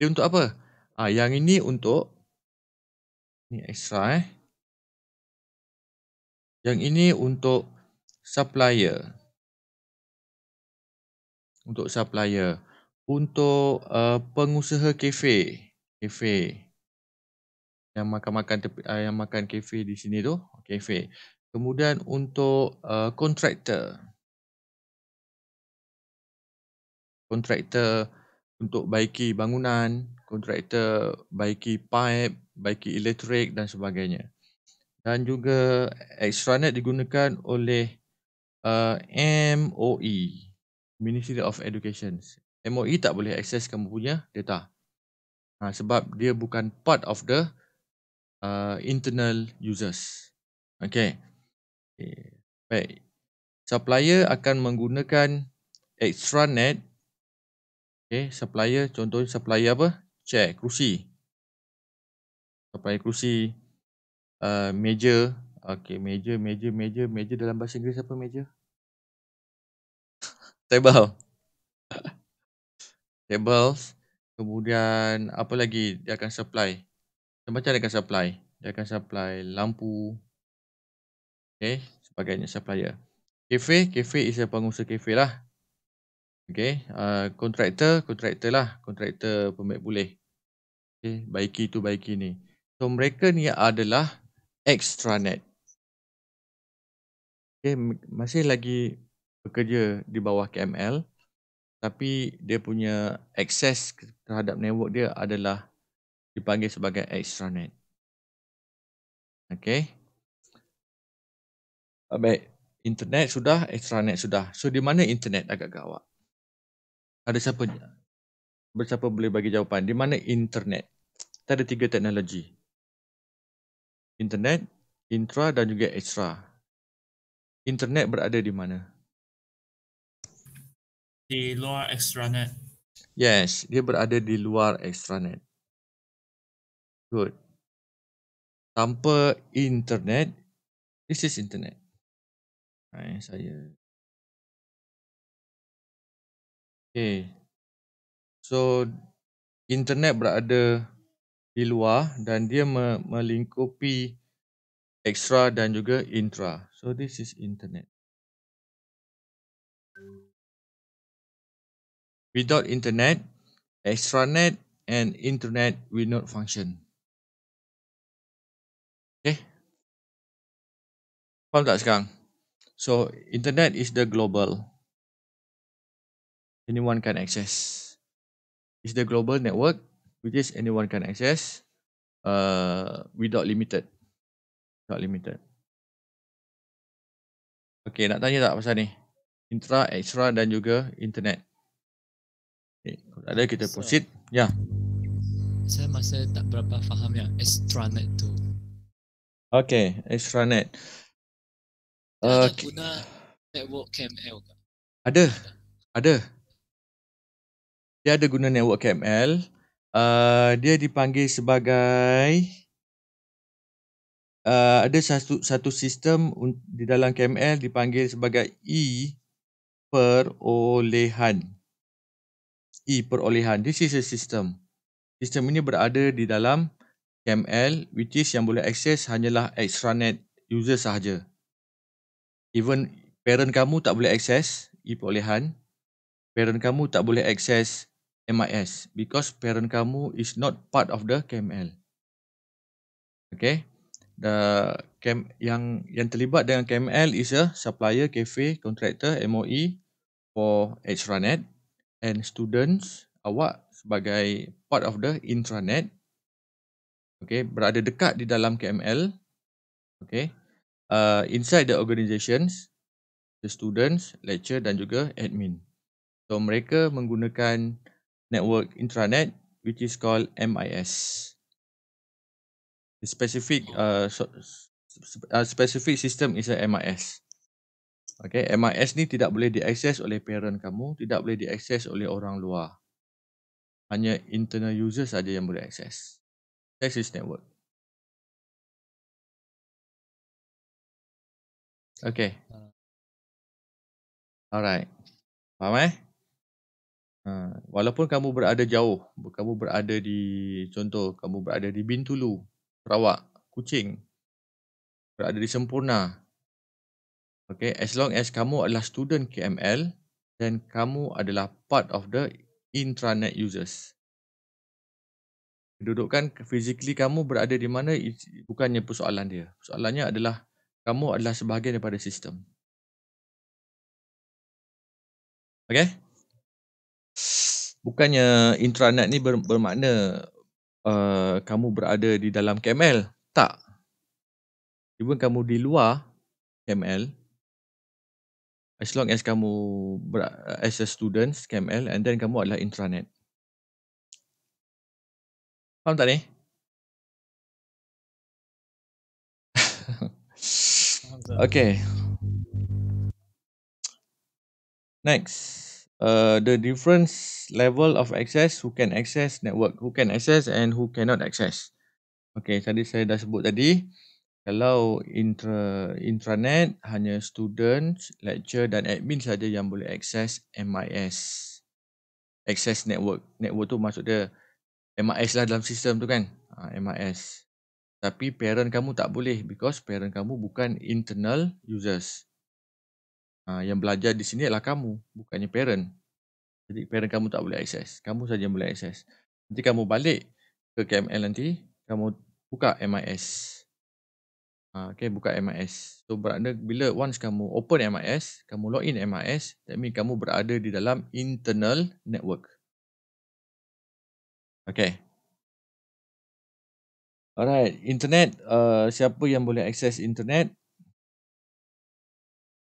Dia untuk apa? Ah ha, yang ini untuk ni extra eh. Yang ini untuk supplier. Untuk supplier. Untuk uh, pengusaha kafe. Kafe yang makan-makan tepi, uh, yang makan kafe di sini tu kafe kemudian untuk kontraktor ah, uh, kontraktor untuk baiki bangunan kontraktor baiki pipe baiki elektrik dan sebagainya dan juga extranet digunakan oleh uh, ah, MOE Ministry of Education MOE tak boleh akses kamu punya data ha, sebab dia bukan part of the uh, internal users. Okay. okay. Eh, baik. Supplier akan menggunakan extranet. Okay. Supplier, contohnya supplier apa? Chair, kerusi. Supplier kerusi. Uh, meja. Okay, meja, meja, meja. Meja dalam bahasa Inggeris apa meja? Table. Tables. Kemudian, apa lagi dia akan supply? Macam macam dia akan supply. Dia akan supply lampu. Okay. Sebagainya supplier. Cafe. Cafe is a pengusaha cafe lah. Okay. Uh, contractor. Contractor lah. Contractor pemilik boleh. Okay. Baiki tu baiki ni. So mereka ni adalah extranet. Okay. Masih lagi bekerja di bawah KML. Tapi dia punya akses terhadap network dia adalah dipanggil sebagai extranet. Okey. Ah, baik. Internet sudah, extranet sudah. So, di mana internet agak gawat? Ada siapa? Bersiapa boleh bagi jawapan? Di mana internet? Kita ada tiga teknologi. Internet, intra dan juga extra. Internet berada di mana? Di luar extranet. Yes, dia berada di luar extranet. Good. Tanpa internet, this is internet. Hai, saya. Okay. So, internet berada di luar dan dia me melingkupi extra dan juga intra. So, this is internet. Without internet, extranet and internet will not function. Faham tak sekarang? So, internet is the global. Anyone can access. It's the global network, which is anyone can access uh, without limited. Without limited. Okay, nak tanya tak pasal ni? Intra, extra dan juga internet. Okay, eh, kalau ada kita proceed. Ya. Yeah. Saya masih tak berapa faham yang extranet tu. Okay, extranet okay. guna network KML ke? Ada. Ada. Dia ada guna network KML. Uh, dia dipanggil sebagai uh, ada satu satu sistem di dalam KML dipanggil sebagai e perolehan. E perolehan. This is a system. Sistem ini berada di dalam KML which is yang boleh akses hanyalah extranet user sahaja even parent kamu tak boleh access e-perolehan parent kamu tak boleh access MIS because parent kamu is not part of the KML okay the KM, yang yang terlibat dengan KML is a supplier cafe contractor MOE for extranet and students awak sebagai part of the intranet okay berada dekat di dalam KML okay uh, inside the organizations, the students, lecturer dan juga admin. So mereka menggunakan network intranet which is called MIS. The specific uh, so, uh, specific system is a MIS. Okay, MIS ni tidak boleh diakses oleh parent kamu, tidak boleh diakses oleh orang luar. Hanya internal users saja yang boleh akses. Access network. Okay. Uh. Alright. Faham eh? Uh, walaupun kamu berada jauh, kamu berada di, contoh, kamu berada di Bintulu, Sarawak, Kuching, berada di Sempurna. Okay, as long as kamu adalah student KML, then kamu adalah part of the intranet users. Kedudukan physically kamu berada di mana, bukannya persoalan dia. Persoalannya adalah kamu adalah sebahagian daripada sistem. Okay? Bukannya intranet ni bermakna uh, kamu berada di dalam KML. Tak. Even kamu di luar KML, as long as kamu as a student KML and then kamu adalah intranet. Faham tak ni? Okay. Next. Uh, the difference level of access, who can access network, who can access and who cannot access. Okay, tadi saya dah sebut tadi. Kalau intra, intranet, hanya students, lecturer dan admin saja yang boleh access MIS. Access network. Network tu maksud dia MIS lah dalam sistem tu kan. Ah, MIS tapi parent kamu tak boleh because parent kamu bukan internal users. Uh, yang belajar di sini adalah kamu, bukannya parent. Jadi parent kamu tak boleh access, kamu saja boleh access. Nanti kamu balik ke KML nanti, kamu buka MIS. Uh, ha, okay, buka MIS. So berada bila once kamu open MIS, kamu login MIS, that means kamu berada di dalam internal network. Okay. Alright, internet. Uh, siapa yang boleh akses internet?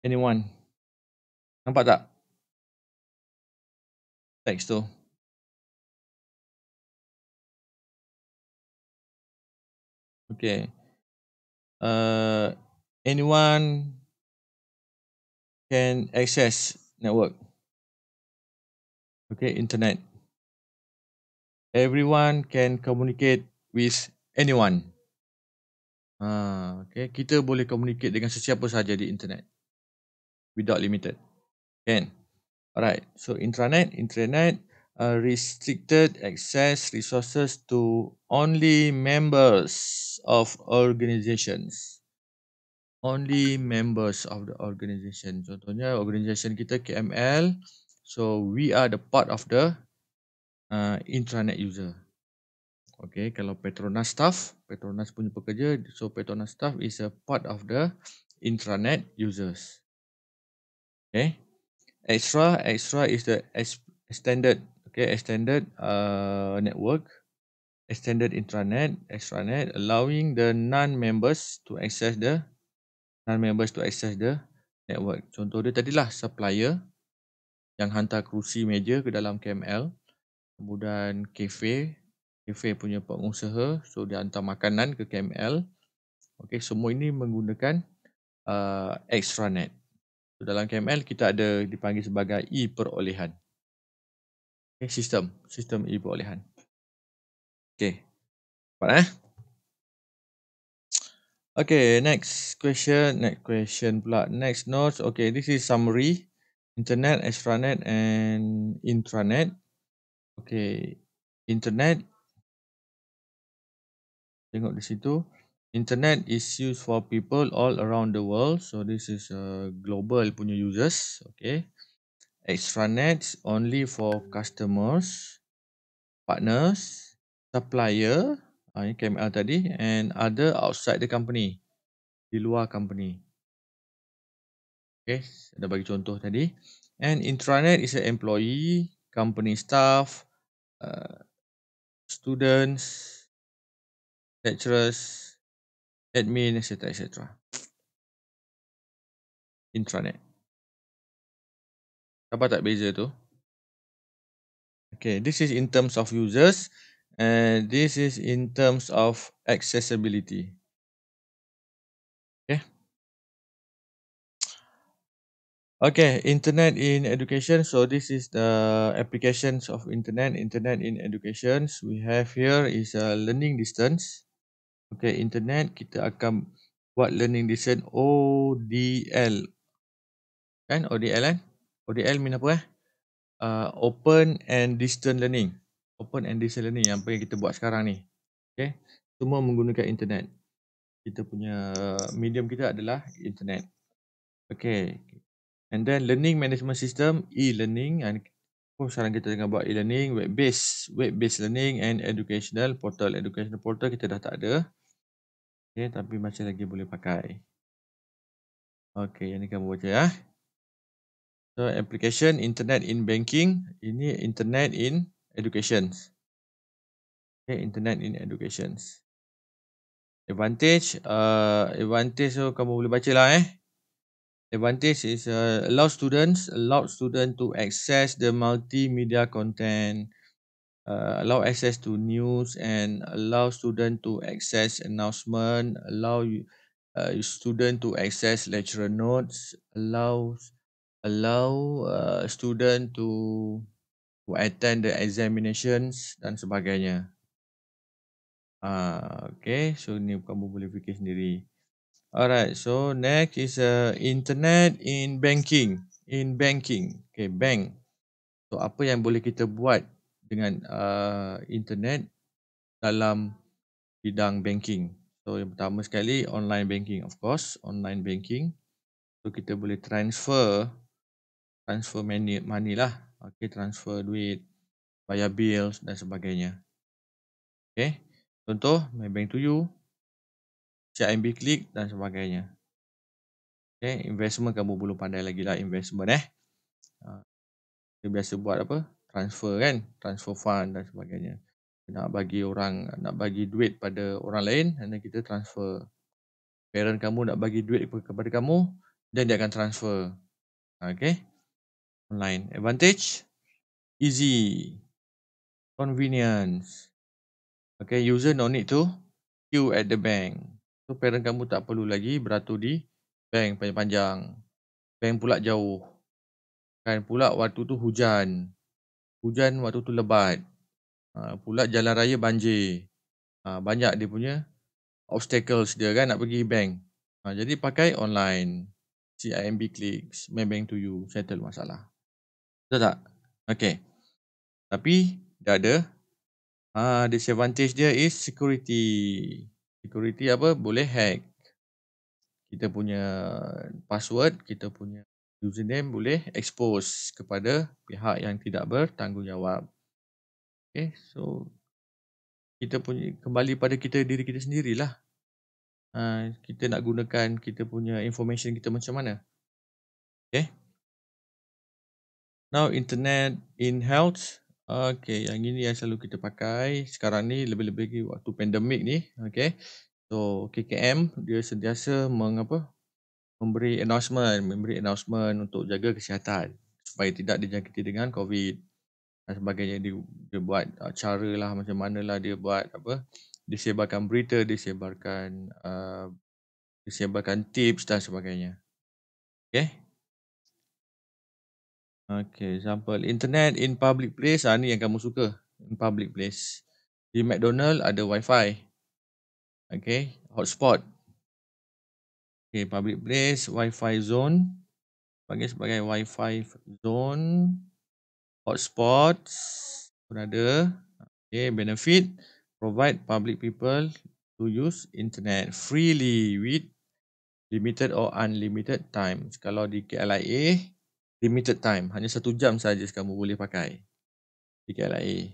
Anyone? Nampak tak? Text tu. Okay. Uh, anyone can access network. Okay, internet. Everyone can communicate with anyone. Ha, okay. Kita boleh communicate dengan sesiapa sahaja di internet. Without limited. Kan? Alright. So, intranet. Intranet. Uh, restricted access resources to only members of organizations. Only members of the organization. Contohnya, organization kita KML. So, we are the part of the uh, intranet user. Okay, kalau Petronas staff, Petronas punya pekerja, so Petronas staff is a part of the intranet users. Okay, extra, extra is the extended, okay, extended uh, network, extended intranet, extranet, allowing the non-members to access the, non-members to access the network. Contoh dia tadilah supplier yang hantar kerusi meja ke dalam KML, kemudian cafe, cafe punya pengusaha so dia hantar makanan ke KML okey semua ini menggunakan uh, extranet so dalam KML kita ada dipanggil sebagai e perolehan okey sistem sistem e perolehan okey apa eh okey next question next question pula next notes okey this is summary internet extranet and intranet okey internet Tengok di situ. Internet is used for people all around the world. So this is a global punya users. Okay. Extranet only for customers, partners, supplier. Ah, ini KML tadi. And other outside the company. Di luar company. Okay. ada bagi contoh tadi. And intranet is an employee, company staff, uh, students, lecturers, admin, etc. etc. Intranet. Apa tak beza tu? Okay, this is in terms of users and this is in terms of accessibility. Okay. Okay, internet in education. So this is the applications of internet, internet in education. We have here is a uh, learning distance. Okay, internet kita akan buat learning design ODL. Kan ODL kan? ODL mean apa eh? Uh, open and distance learning. Open and distance learning yang pengen kita buat sekarang ni. Okay, semua menggunakan internet. Kita punya medium kita adalah internet. Okay, and then learning management system, e-learning and Oh, sekarang kita tengah buat e-learning, web-based web-based learning and educational portal. Educational portal kita dah tak ada. Okay, tapi masih lagi boleh pakai. Okay, yang ni kamu baca ya. So, application internet in banking. Ini internet in education. Okay, internet in education. Advantage. Uh, advantage so kamu boleh baca lah eh. Advantage is uh, allow students allow student to access the multimedia content uh, allow access to news and allow student to access announcement allow uh, student to access lecturer notes allow allow uh, student to to attend the examinations dan sebagainya uh, okay so ni kamu boleh, fikir sendiri alright so next is uh, internet in banking in banking okay bank so apa yang boleh kita buat dengan uh, internet dalam bidang banking. So yang pertama sekali online banking of course, online banking. So kita boleh transfer transfer money, money lah. Okay, transfer duit, bayar bills dan sebagainya. Okay, contoh bank to you, CIMB klik dan sebagainya. Okay, investment kamu belum pandai lagi lah investment eh. Uh, biasa buat apa? transfer kan transfer fund dan sebagainya nak bagi orang nak bagi duit pada orang lain dan kita transfer parent kamu nak bagi duit kepada kamu dan dia akan transfer Okay. online advantage easy convenience Okay, user no need to queue at the bank so parent kamu tak perlu lagi beratur di bank panjang-panjang bank pula jauh kan pula waktu tu hujan hujan waktu tu lebat. Ha, pula jalan raya banjir. Ha, banyak dia punya obstacles dia kan nak pergi bank. Ha, jadi pakai online. CIMB clicks, main bank to you, settle masalah. Betul tak? Okay. Tapi dia ada. Ha, disadvantage dia is security. Security apa? Boleh hack. Kita punya password, kita punya username boleh expose kepada pihak yang tidak bertanggungjawab. Okay, so kita punya kembali pada kita diri kita sendirilah. Uh, kita nak gunakan kita punya information kita macam mana. Okay. Now internet in health. Okay, yang ini yang selalu kita pakai sekarang ni lebih-lebih lagi waktu pandemik ni. Okay. So KKM dia sentiasa mengapa memberi announcement, memberi announcement untuk jaga kesihatan supaya tidak dijangkiti dengan COVID dan sebagainya dia, dia buat uh, cara lah macam mana lah dia buat apa disebarkan berita, disebarkan uh, disebarkan tips dan sebagainya. Okay. Okay, example internet in public place. Ah, ni yang kamu suka. In public place. Di McDonald ada wifi. Okay, hotspot. Okay, public place, WiFi zone. Panggil sebagai WiFi fi zone. Hotspots. Berada. Okay, benefit. Provide public people to use internet freely with limited or unlimited time. Kalau di KLIA, limited time. Hanya satu jam saja kamu boleh pakai. Di KLIA.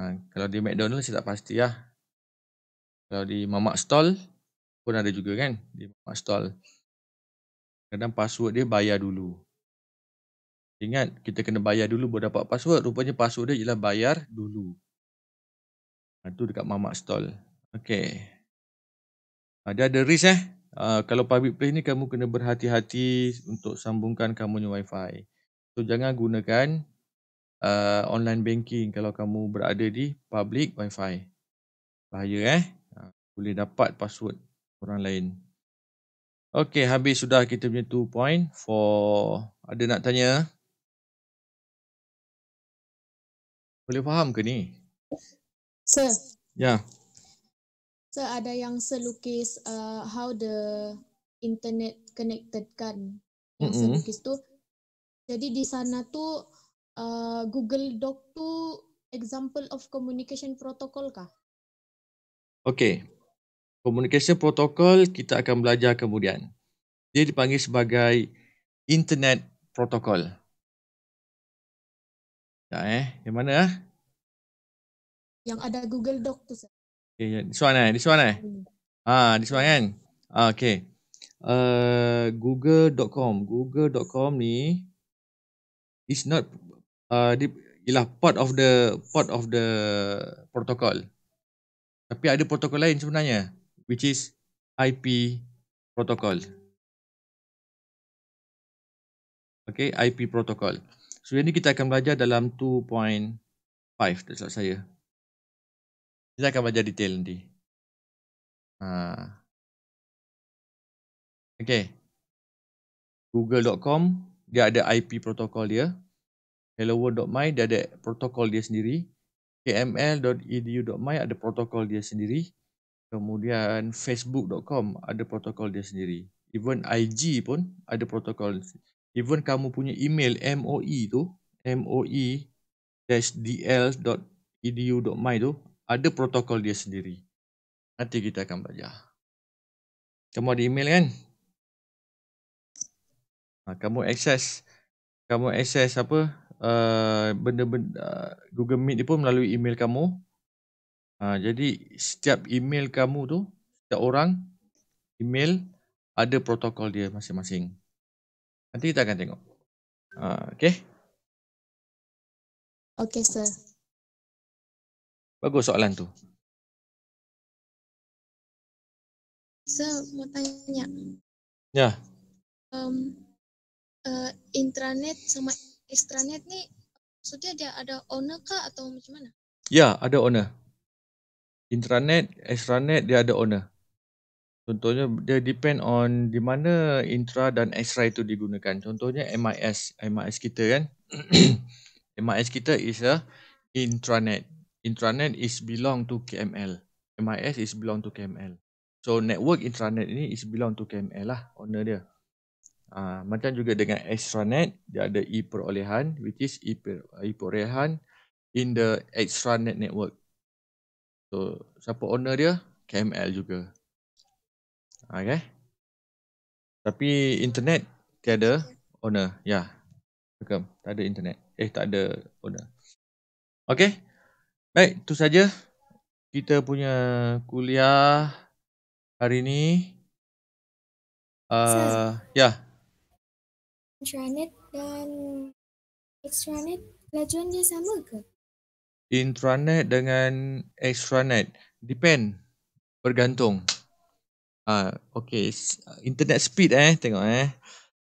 Ha, kalau di McDonald's, saya tak pasti lah. Kalau di Mamak Stall, pun ada juga kan di mamak stall. Kadang password dia bayar dulu. Ingat kita kena bayar dulu baru dapat password. Rupanya password dia ialah bayar dulu. Itu ha, dekat mamak stall. Okay. Ada ha, ada risk eh. Uh, kalau public place ni kamu kena berhati-hati untuk sambungkan kamu punya wifi. So jangan gunakan uh, online banking kalau kamu berada di public wifi. Bahaya eh. Uh, boleh dapat password orang lain. Okey, habis sudah kita punya two point for ada nak tanya. Boleh faham ke ni? Sir. Ya. Yeah. Sir, ada yang selukis uh, how the internet connected kan. Yang mm-hmm. selukis tu. Jadi di sana tu uh, Google Doc tu example of communication protocol kah? Okey. Communication protocol kita akan belajar kemudian. Dia dipanggil sebagai internet protocol. Ya eh, yang mana ah? Yang ada Google Doc tu. Okey, yeah. this one eh, this one eh. Ha, this one kan. Ha, ah, okay. Uh, eh, Google.com. Google.com ni is not uh, ialah part of the part of the protocol. Tapi ada protokol lain sebenarnya which is IP protocol. Okay, IP protocol. So ini kita akan belajar dalam 2.5 dekat saya. Kita akan belajar detail nanti. Ha. Okay. Google.com dia ada IP protocol dia. Helloworld.my dia ada protokol dia sendiri. KML.edu.my ada protokol dia sendiri. Kemudian facebook.com ada protokol dia sendiri. Even IG pun ada protokol. Even kamu punya email MOE tu, moe-dl.edu.my tu ada protokol dia sendiri. Nanti kita akan belajar. Kamu ada email kan? Ha, kamu akses, kamu akses apa uh, benda-benda uh, Google Meet ni pun melalui email kamu Ha, jadi setiap email kamu tu, setiap orang email ada protokol dia masing-masing. Nanti kita akan tengok. Ha, okay? Okay, sir. Bagus soalan tu. Sir, mau tanya. Ya. Um, uh, intranet sama extranet ni, maksudnya dia ada owner kah atau macam mana? Ya, ada owner intranet, extranet dia ada owner. Contohnya dia depend on di mana intra dan extra itu digunakan. Contohnya MIS, MIS kita kan. MIS kita is a intranet. Intranet is belong to KML. MIS is belong to KML. So network intranet ini is belong to KML lah owner dia. Uh, macam juga dengan extranet dia ada e perolehan which is e perolehan in the extranet network So siapa owner dia? KML juga. Okay. Tapi internet tiada owner. Ya. Yeah. Welcome. Tak ada internet. Eh tak ada owner. Okay. Baik. Itu saja. Kita punya kuliah hari ini. Uh, ya. Yeah. Intranet dan extranet. Lajuan dia sama ke? intranet dengan extranet depend bergantung ah uh, okey internet speed eh tengok eh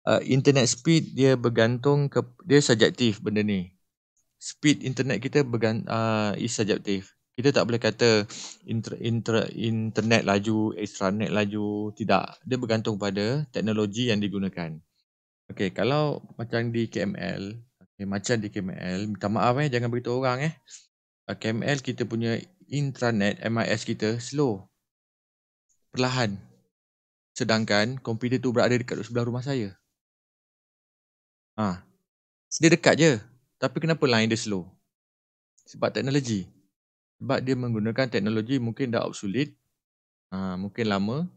uh, internet speed dia bergantung ke dia subjektif benda ni speed internet kita bergant uh, is subjektif kita tak boleh kata inter, inter, internet laju extranet laju tidak dia bergantung pada teknologi yang digunakan okey kalau macam di KML okay, macam di KML minta maaf eh jangan beritahu orang eh Ah, KML kita punya intranet MIS kita slow. Perlahan. Sedangkan komputer tu berada dekat sebelah rumah saya. Ah. Ha. Dia dekat je. Tapi kenapa lain dia slow? Sebab teknologi. Sebab dia menggunakan teknologi mungkin dah obsolete. Ha, mungkin lama.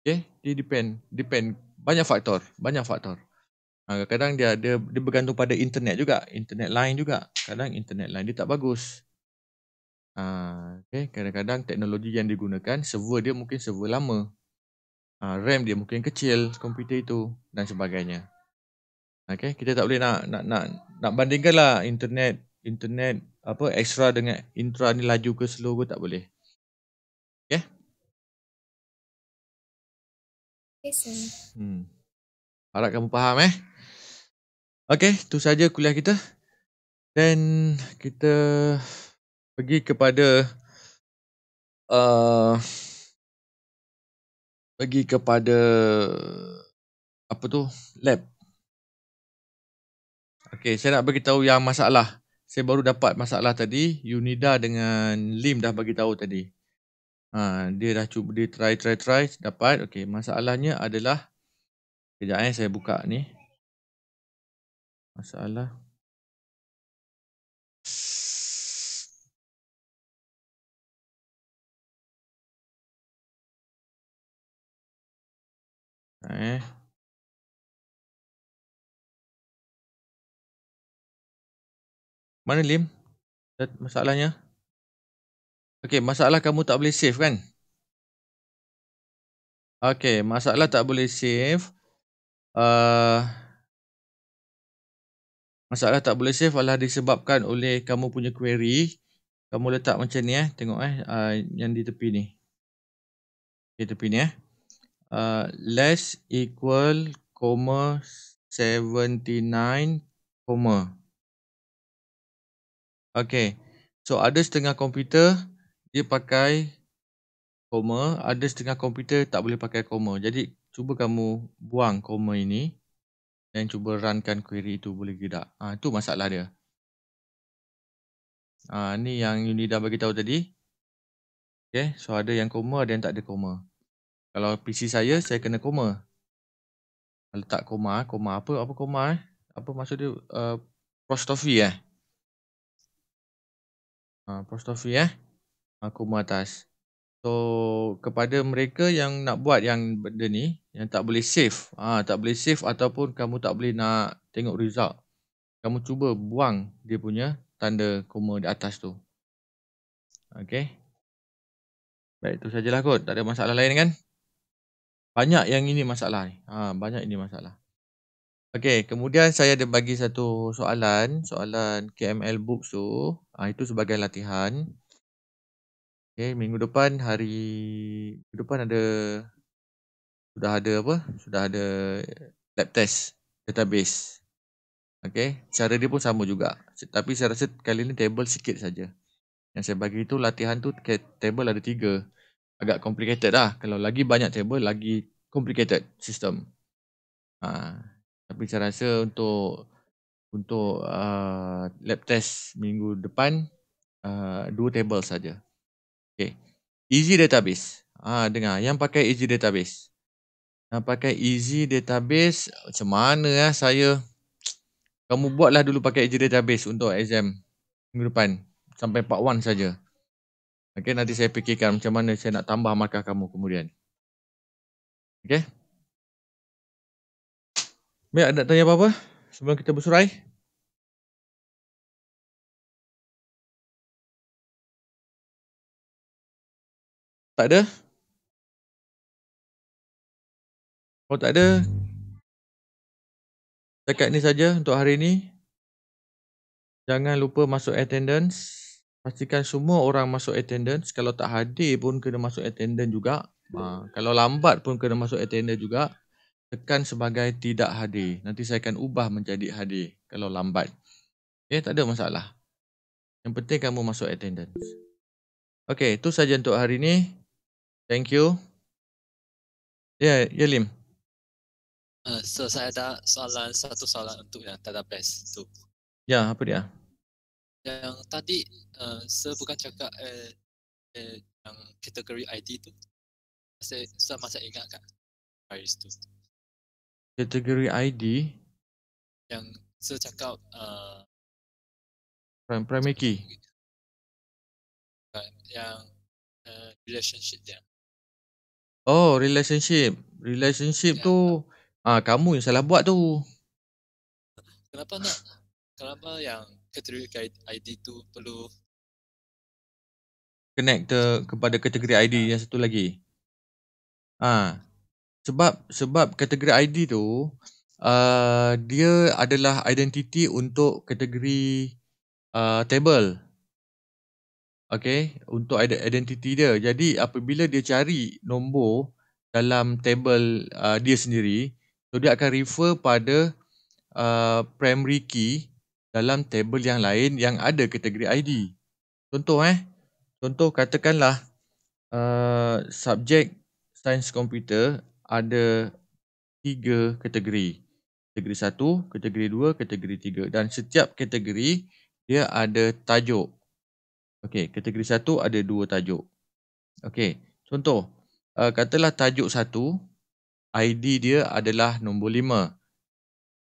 Okay, dia depend. Depend. Banyak faktor. Banyak faktor. Ah, kadang-kadang dia ada dia bergantung pada internet juga internet line juga kadang internet line dia tak bagus ha, okay. kadang-kadang teknologi yang digunakan server dia mungkin server lama ha, RAM dia mungkin kecil komputer itu dan sebagainya okay. kita tak boleh nak nak nak nak bandingkan lah internet internet apa extra dengan intra ni laju ke slow ke tak boleh okay. Yes, sir. hmm. Harap kamu faham eh. Okey, tu saja kuliah kita. Then kita pergi kepada uh, pergi kepada apa tu lab. Okey, saya nak bagi tahu yang masalah. Saya baru dapat masalah tadi. Unida dengan Lim dah bagi tahu tadi. Ha, dia dah cuba dia try try try dapat. Okey, masalahnya adalah Kejap eh, saya buka ni masalah Eh. mana Lim masalahnya Okey, masalah kamu tak boleh save kan Okey, masalah tak boleh save uh, Masalah tak boleh save adalah disebabkan oleh kamu punya query. Kamu letak macam ni eh. Tengok eh uh, yang di tepi ni. Okay tepi ni eh. Uh, less equal comma 79 comma. Okay. So ada setengah komputer dia pakai comma. Ada setengah komputer tak boleh pakai comma. Jadi cuba kamu buang comma ini dan cuba runkan query itu boleh tidak. Ha, ah, itu masalah dia. Ha, ni yang Uni dah tahu tadi. Okay, so ada yang koma ada yang tak ada koma. Kalau PC saya, saya kena koma. Letak koma. Ah, koma apa? Apa koma eh? Apa maksud dia? Uh, prostofi eh? Uh, prostofi eh? Uh, koma atas. So kepada mereka yang nak buat yang benda ni yang tak boleh save, ha, tak boleh save ataupun kamu tak boleh nak tengok result. Kamu cuba buang dia punya tanda koma di atas tu. Okay, Baik tu sajalah kot. Tak ada masalah lain kan? Banyak yang ini masalah ni. Ha, banyak ini masalah. Okay, kemudian saya ada bagi satu soalan, soalan KML Books tu. ha, itu sebagai latihan. Okay, minggu depan hari minggu depan ada sudah ada apa? Sudah ada eh, lab test database. Okay, cara dia pun sama juga. Tapi saya rasa kali ni table sikit saja. Yang saya bagi itu latihan tu table ada tiga. Agak complicated lah. Kalau lagi banyak table, lagi complicated sistem. Ha. Tapi saya rasa untuk untuk uh, lab test minggu depan, uh, dua table saja. Okay. Easy database. Ah, dengar. Yang pakai easy database. Yang pakai easy database. Macam mana lah saya. Kamu buatlah dulu pakai easy database untuk exam. Minggu depan. Sampai part 1 saja. Okay. Nanti saya fikirkan macam mana saya nak tambah markah kamu kemudian. Okay. Baik, ada tanya apa-apa? Sebelum kita bersurai. Tak ada? Kalau oh, tak ada Dekat ni saja untuk hari ni Jangan lupa masuk attendance Pastikan semua orang masuk attendance Kalau tak hadir pun kena masuk attendance juga ha, Kalau lambat pun kena masuk attendance juga Tekan sebagai tidak hadir Nanti saya akan ubah menjadi hadir Kalau lambat eh, ya, Tak ada masalah Yang penting kamu masuk attendance Okey, itu saja untuk hari ini. Thank you. Ya, yeah, Yelim. Uh, so, saya ada soalan, satu soalan untuk yang tak ada tu. Ya, yeah, apa dia? Yang tadi, uh, saya bukan cakap eh, eh, yang kategori ID tu. Saya, saya masih ingat kan? Paris tu. Kategori ID? Yang saya cakap... Uh, Prime, primary key. Yang uh, relationship dia. Oh, relationship. Relationship ya, tu ah ha, kamu yang salah buat tu. Kenapa nak? Kenapa yang kategori ID tu perlu connect ke, kepada kategori ID ha. Ah. yang satu lagi? Ah. Ha. Sebab sebab kategori ID tu Uh, dia adalah identiti untuk kategori uh, table okay, untuk identiti dia. Jadi apabila dia cari nombor dalam table uh, dia sendiri, so dia akan refer pada uh, primary key dalam table yang lain yang ada kategori ID. Contoh eh, contoh katakanlah uh, subjek sains komputer ada tiga kategori. Kategori satu, kategori dua, kategori tiga. Dan setiap kategori dia ada tajuk. Okey, kategori satu ada dua tajuk. Okey, contoh. Uh, katalah tajuk satu ID dia adalah nombor lima.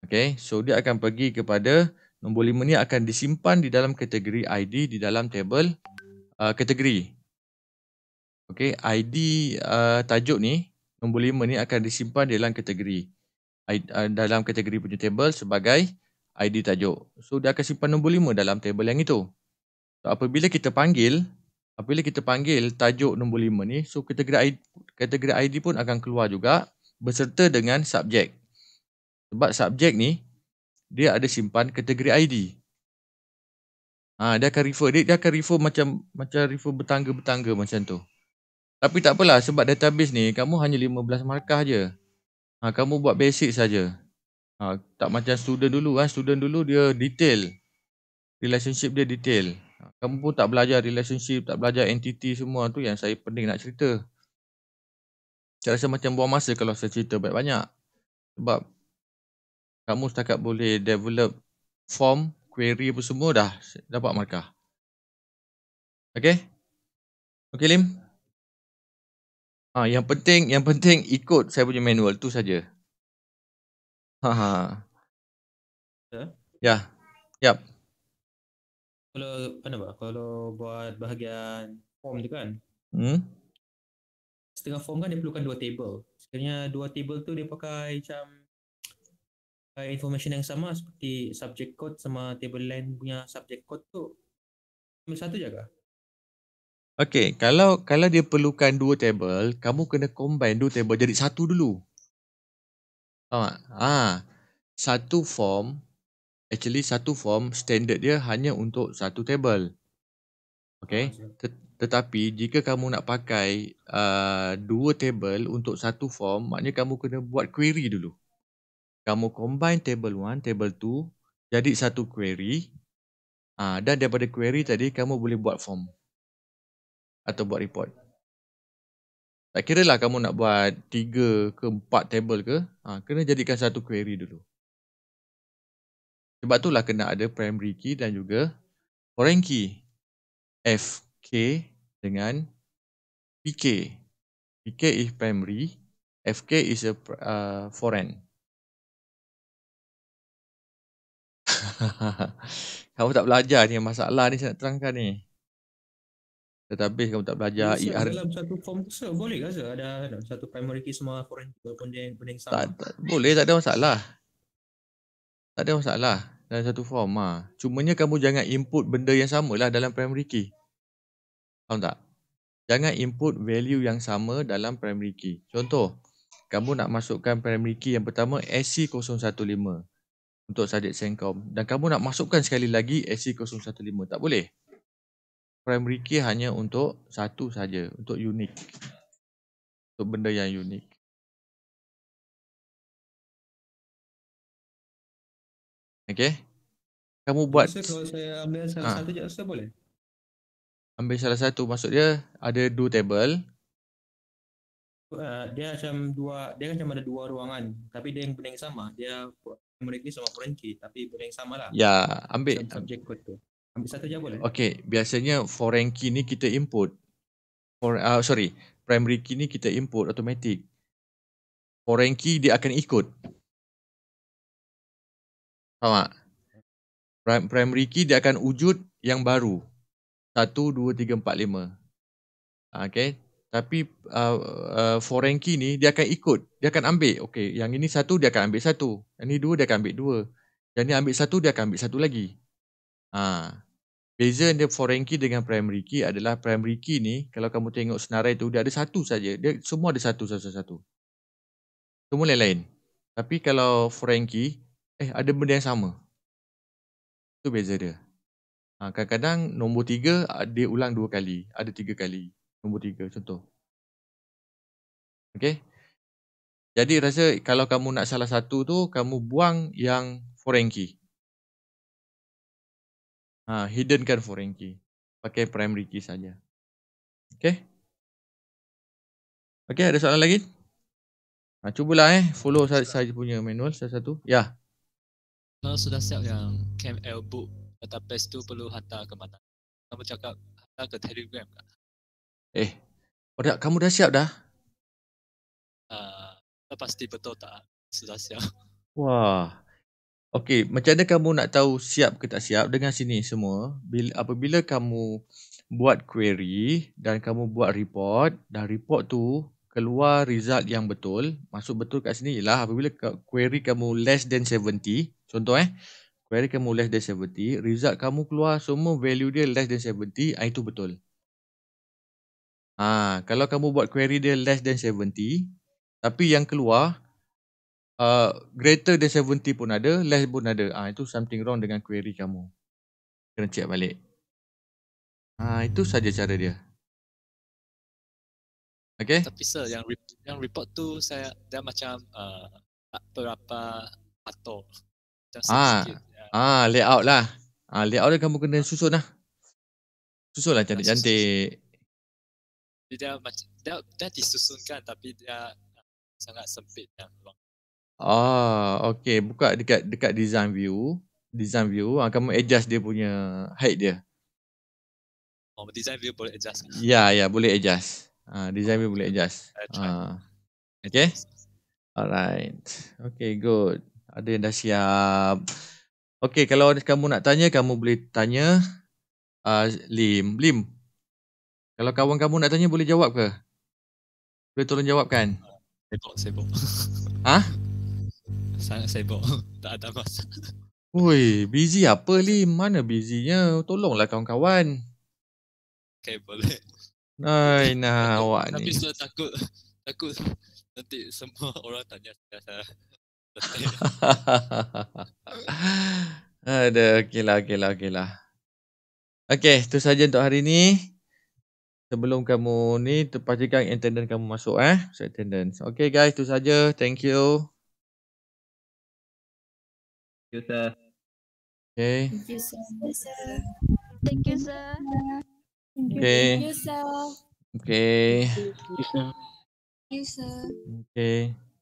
Okey, so dia akan pergi kepada nombor lima ni akan disimpan di dalam kategori ID di dalam table uh, kategori. Okey, ID uh, eh, tajuk ni, nombor lima ni akan disimpan di dalam kategori. I, uh, dalam kategori punya table sebagai ID tajuk. So dia akan simpan nombor lima dalam table yang itu. So, apabila kita panggil, apabila kita panggil tajuk nombor 5 ni, so kategori ID, kategori ID pun akan keluar juga berserta dengan subjek. Sebab subjek ni, dia ada simpan kategori ID. Ha, dia akan refer, dia, dia akan refer macam macam refer bertangga-bertangga macam tu. Tapi tak apalah sebab database ni kamu hanya 15 markah je. Ha, kamu buat basic saja. Ha, tak macam student dulu kan. Ha. Student dulu dia detail. Relationship dia detail. Kamu pun tak belajar relationship, tak belajar entity semua tu yang saya pening nak cerita. Saya rasa macam buang masa kalau saya cerita banyak-banyak. Sebab kamu setakat boleh develop form, query apa semua dah dapat markah. Okay? Okay Lim? Ha, yang penting, yang penting ikut saya punya manual tu saja. Ha ha. Ya. Yeah. Yap. Yeah kalau apa nama? kalau buat bahagian form tu kan hmm? setengah form kan dia perlukan dua table sebenarnya dua table tu dia pakai macam pakai information yang sama seperti subject code sama table lain punya subject code tu cuma satu je kah? Okay, kalau kalau dia perlukan dua table, kamu kena combine dua table jadi satu dulu. Ah, ah satu form actually satu form standard dia hanya untuk satu table. Okay. Ah, Tet tetapi jika kamu nak pakai uh, dua table untuk satu form, maknanya kamu kena buat query dulu. Kamu combine table 1, table 2, jadi satu query. Uh, dan daripada query tadi, kamu boleh buat form. Atau buat report. Tak kira lah kamu nak buat tiga ke empat table ke, uh, kena jadikan satu query dulu. Sebab itulah kena ada primary key dan juga foreign key. F, K dengan PK. PK is primary, FK is a uh, foreign. kamu tak belajar ni masalah ni saya nak terangkan ni. Tetapi kamu tak belajar ya, ER. Dalam satu form tu boleh ke sir? Ada, ada satu primary key semua foreign key pun yang sama. Tak, tak, boleh tak ada masalah. Tak ada masalah dalam satu form ha. Cumanya kamu jangan input benda yang sama lah dalam primary key. Faham tak? Jangan input value yang sama dalam primary key. Contoh, kamu nak masukkan primary key yang pertama SC015 untuk subjek Sencom dan kamu nak masukkan sekali lagi SC015. Tak boleh. Primary key hanya untuk satu saja, untuk unique. Untuk benda yang unik. Okay. Kamu buat. kalau saya ambil salah ha. satu je saya boleh? Ambil salah satu maksud dia ada dua table. Uh, dia macam dua, dia kan macam ada dua ruangan. Tapi dia yang benda sama. Dia mereka ni sama forensik tapi benda yang sama lah. Ya, ambil. Macam subjek kod tu. Ambil satu je boleh? Okay, biasanya foreign key ni kita input. For, uh, sorry, primary key ni kita input automatic. Foreign key dia akan ikut. Sama. Primary key dia akan wujud yang baru. 1, 2, 3, 4, 5. Okay. Tapi uh, uh, foreign key ni dia akan ikut. Dia akan ambil. Okay. Yang ini satu dia akan ambil satu. Yang ini dua dia akan ambil dua. Yang ini ambil satu dia akan ambil satu lagi. Ha. Beza dia foreign key dengan primary key adalah primary key ni kalau kamu tengok senarai tu dia ada satu saja. Dia semua ada satu satu satu. Semua lain-lain. Tapi kalau foreign key eh ada benda yang sama. Itu beza dia. Ha, kadang-kadang nombor tiga ah, dia ulang dua kali. Ada tiga kali. Nombor tiga contoh. Okay. Jadi rasa kalau kamu nak salah satu tu, kamu buang yang foreign key. Ha, hidden kan foreign key. Pakai primary key saja. Okay. Okay, ada soalan lagi? Ha, cubalah eh. Follow saya, saya punya manual satu-satu. Ya. Yeah kalau sudah siap yang camp L book database tu perlu hantar ke mana? Kamu cakap hantar ke Telegram kan? Eh, oh tak, kamu dah siap dah? Ah, uh, pasti betul tak? Sudah siap. Wah. okay. macam mana kamu nak tahu siap ke tak siap dengan sini semua? Bila, apabila kamu buat query dan kamu buat report dan report tu keluar result yang betul, masuk betul kat sini ialah apabila query kamu less than 70, Contoh eh, query kamu less than 70, result kamu keluar semua value dia less than 70, ah, itu betul. Ha, kalau kamu buat query dia less than 70, tapi yang keluar uh, greater than 70 pun ada, less pun ada. Ha, itu something wrong dengan query kamu. Kena check balik. Ha, itu saja cara dia. Okay. Tapi sir, yang, yang report tu saya dia macam uh, tak berapa atau Ah, ya. ah layout lah. Ah layout dia kamu kena susun lah. Susun lah cantik-cantik. Dia dah macam dah, dah disusunkan tapi dia sangat sempit dan ruang. Ah, okey buka dekat dekat design view. Design view, ah, kamu adjust dia punya height dia. Oh, design view boleh adjust. Ya, yeah, ya, yeah, boleh adjust. Ah, design view boleh adjust. Ah. Okay. Alright. Okay, good. Ada yang dah siap. Okey, kalau kamu nak tanya, kamu boleh tanya uh, Lim. Lim, kalau kawan kamu nak tanya, boleh jawab ke? Boleh tolong jawabkan? Sibuk, sibuk. Ha? Sangat sibuk. tak ada masa. Ui, busy apa Lim? Mana busynya? Tolonglah kawan-kawan. Okay, boleh. Nah, nah awak ni. Tapi saya takut. Takut nanti semua orang tanya saya. Ada, okey lah, okey lah, okey lah. Okey, itu sahaja untuk hari ni. Sebelum kamu ni, pastikan attendant kamu masuk eh. Saya attendant. Okey guys, itu sahaja. Thank you. Thank you, sir. Okay. Thank you, sir. Thank you, sir. Thank you, sir. Okay. Thank you, sir. Thank you, sir. Okay.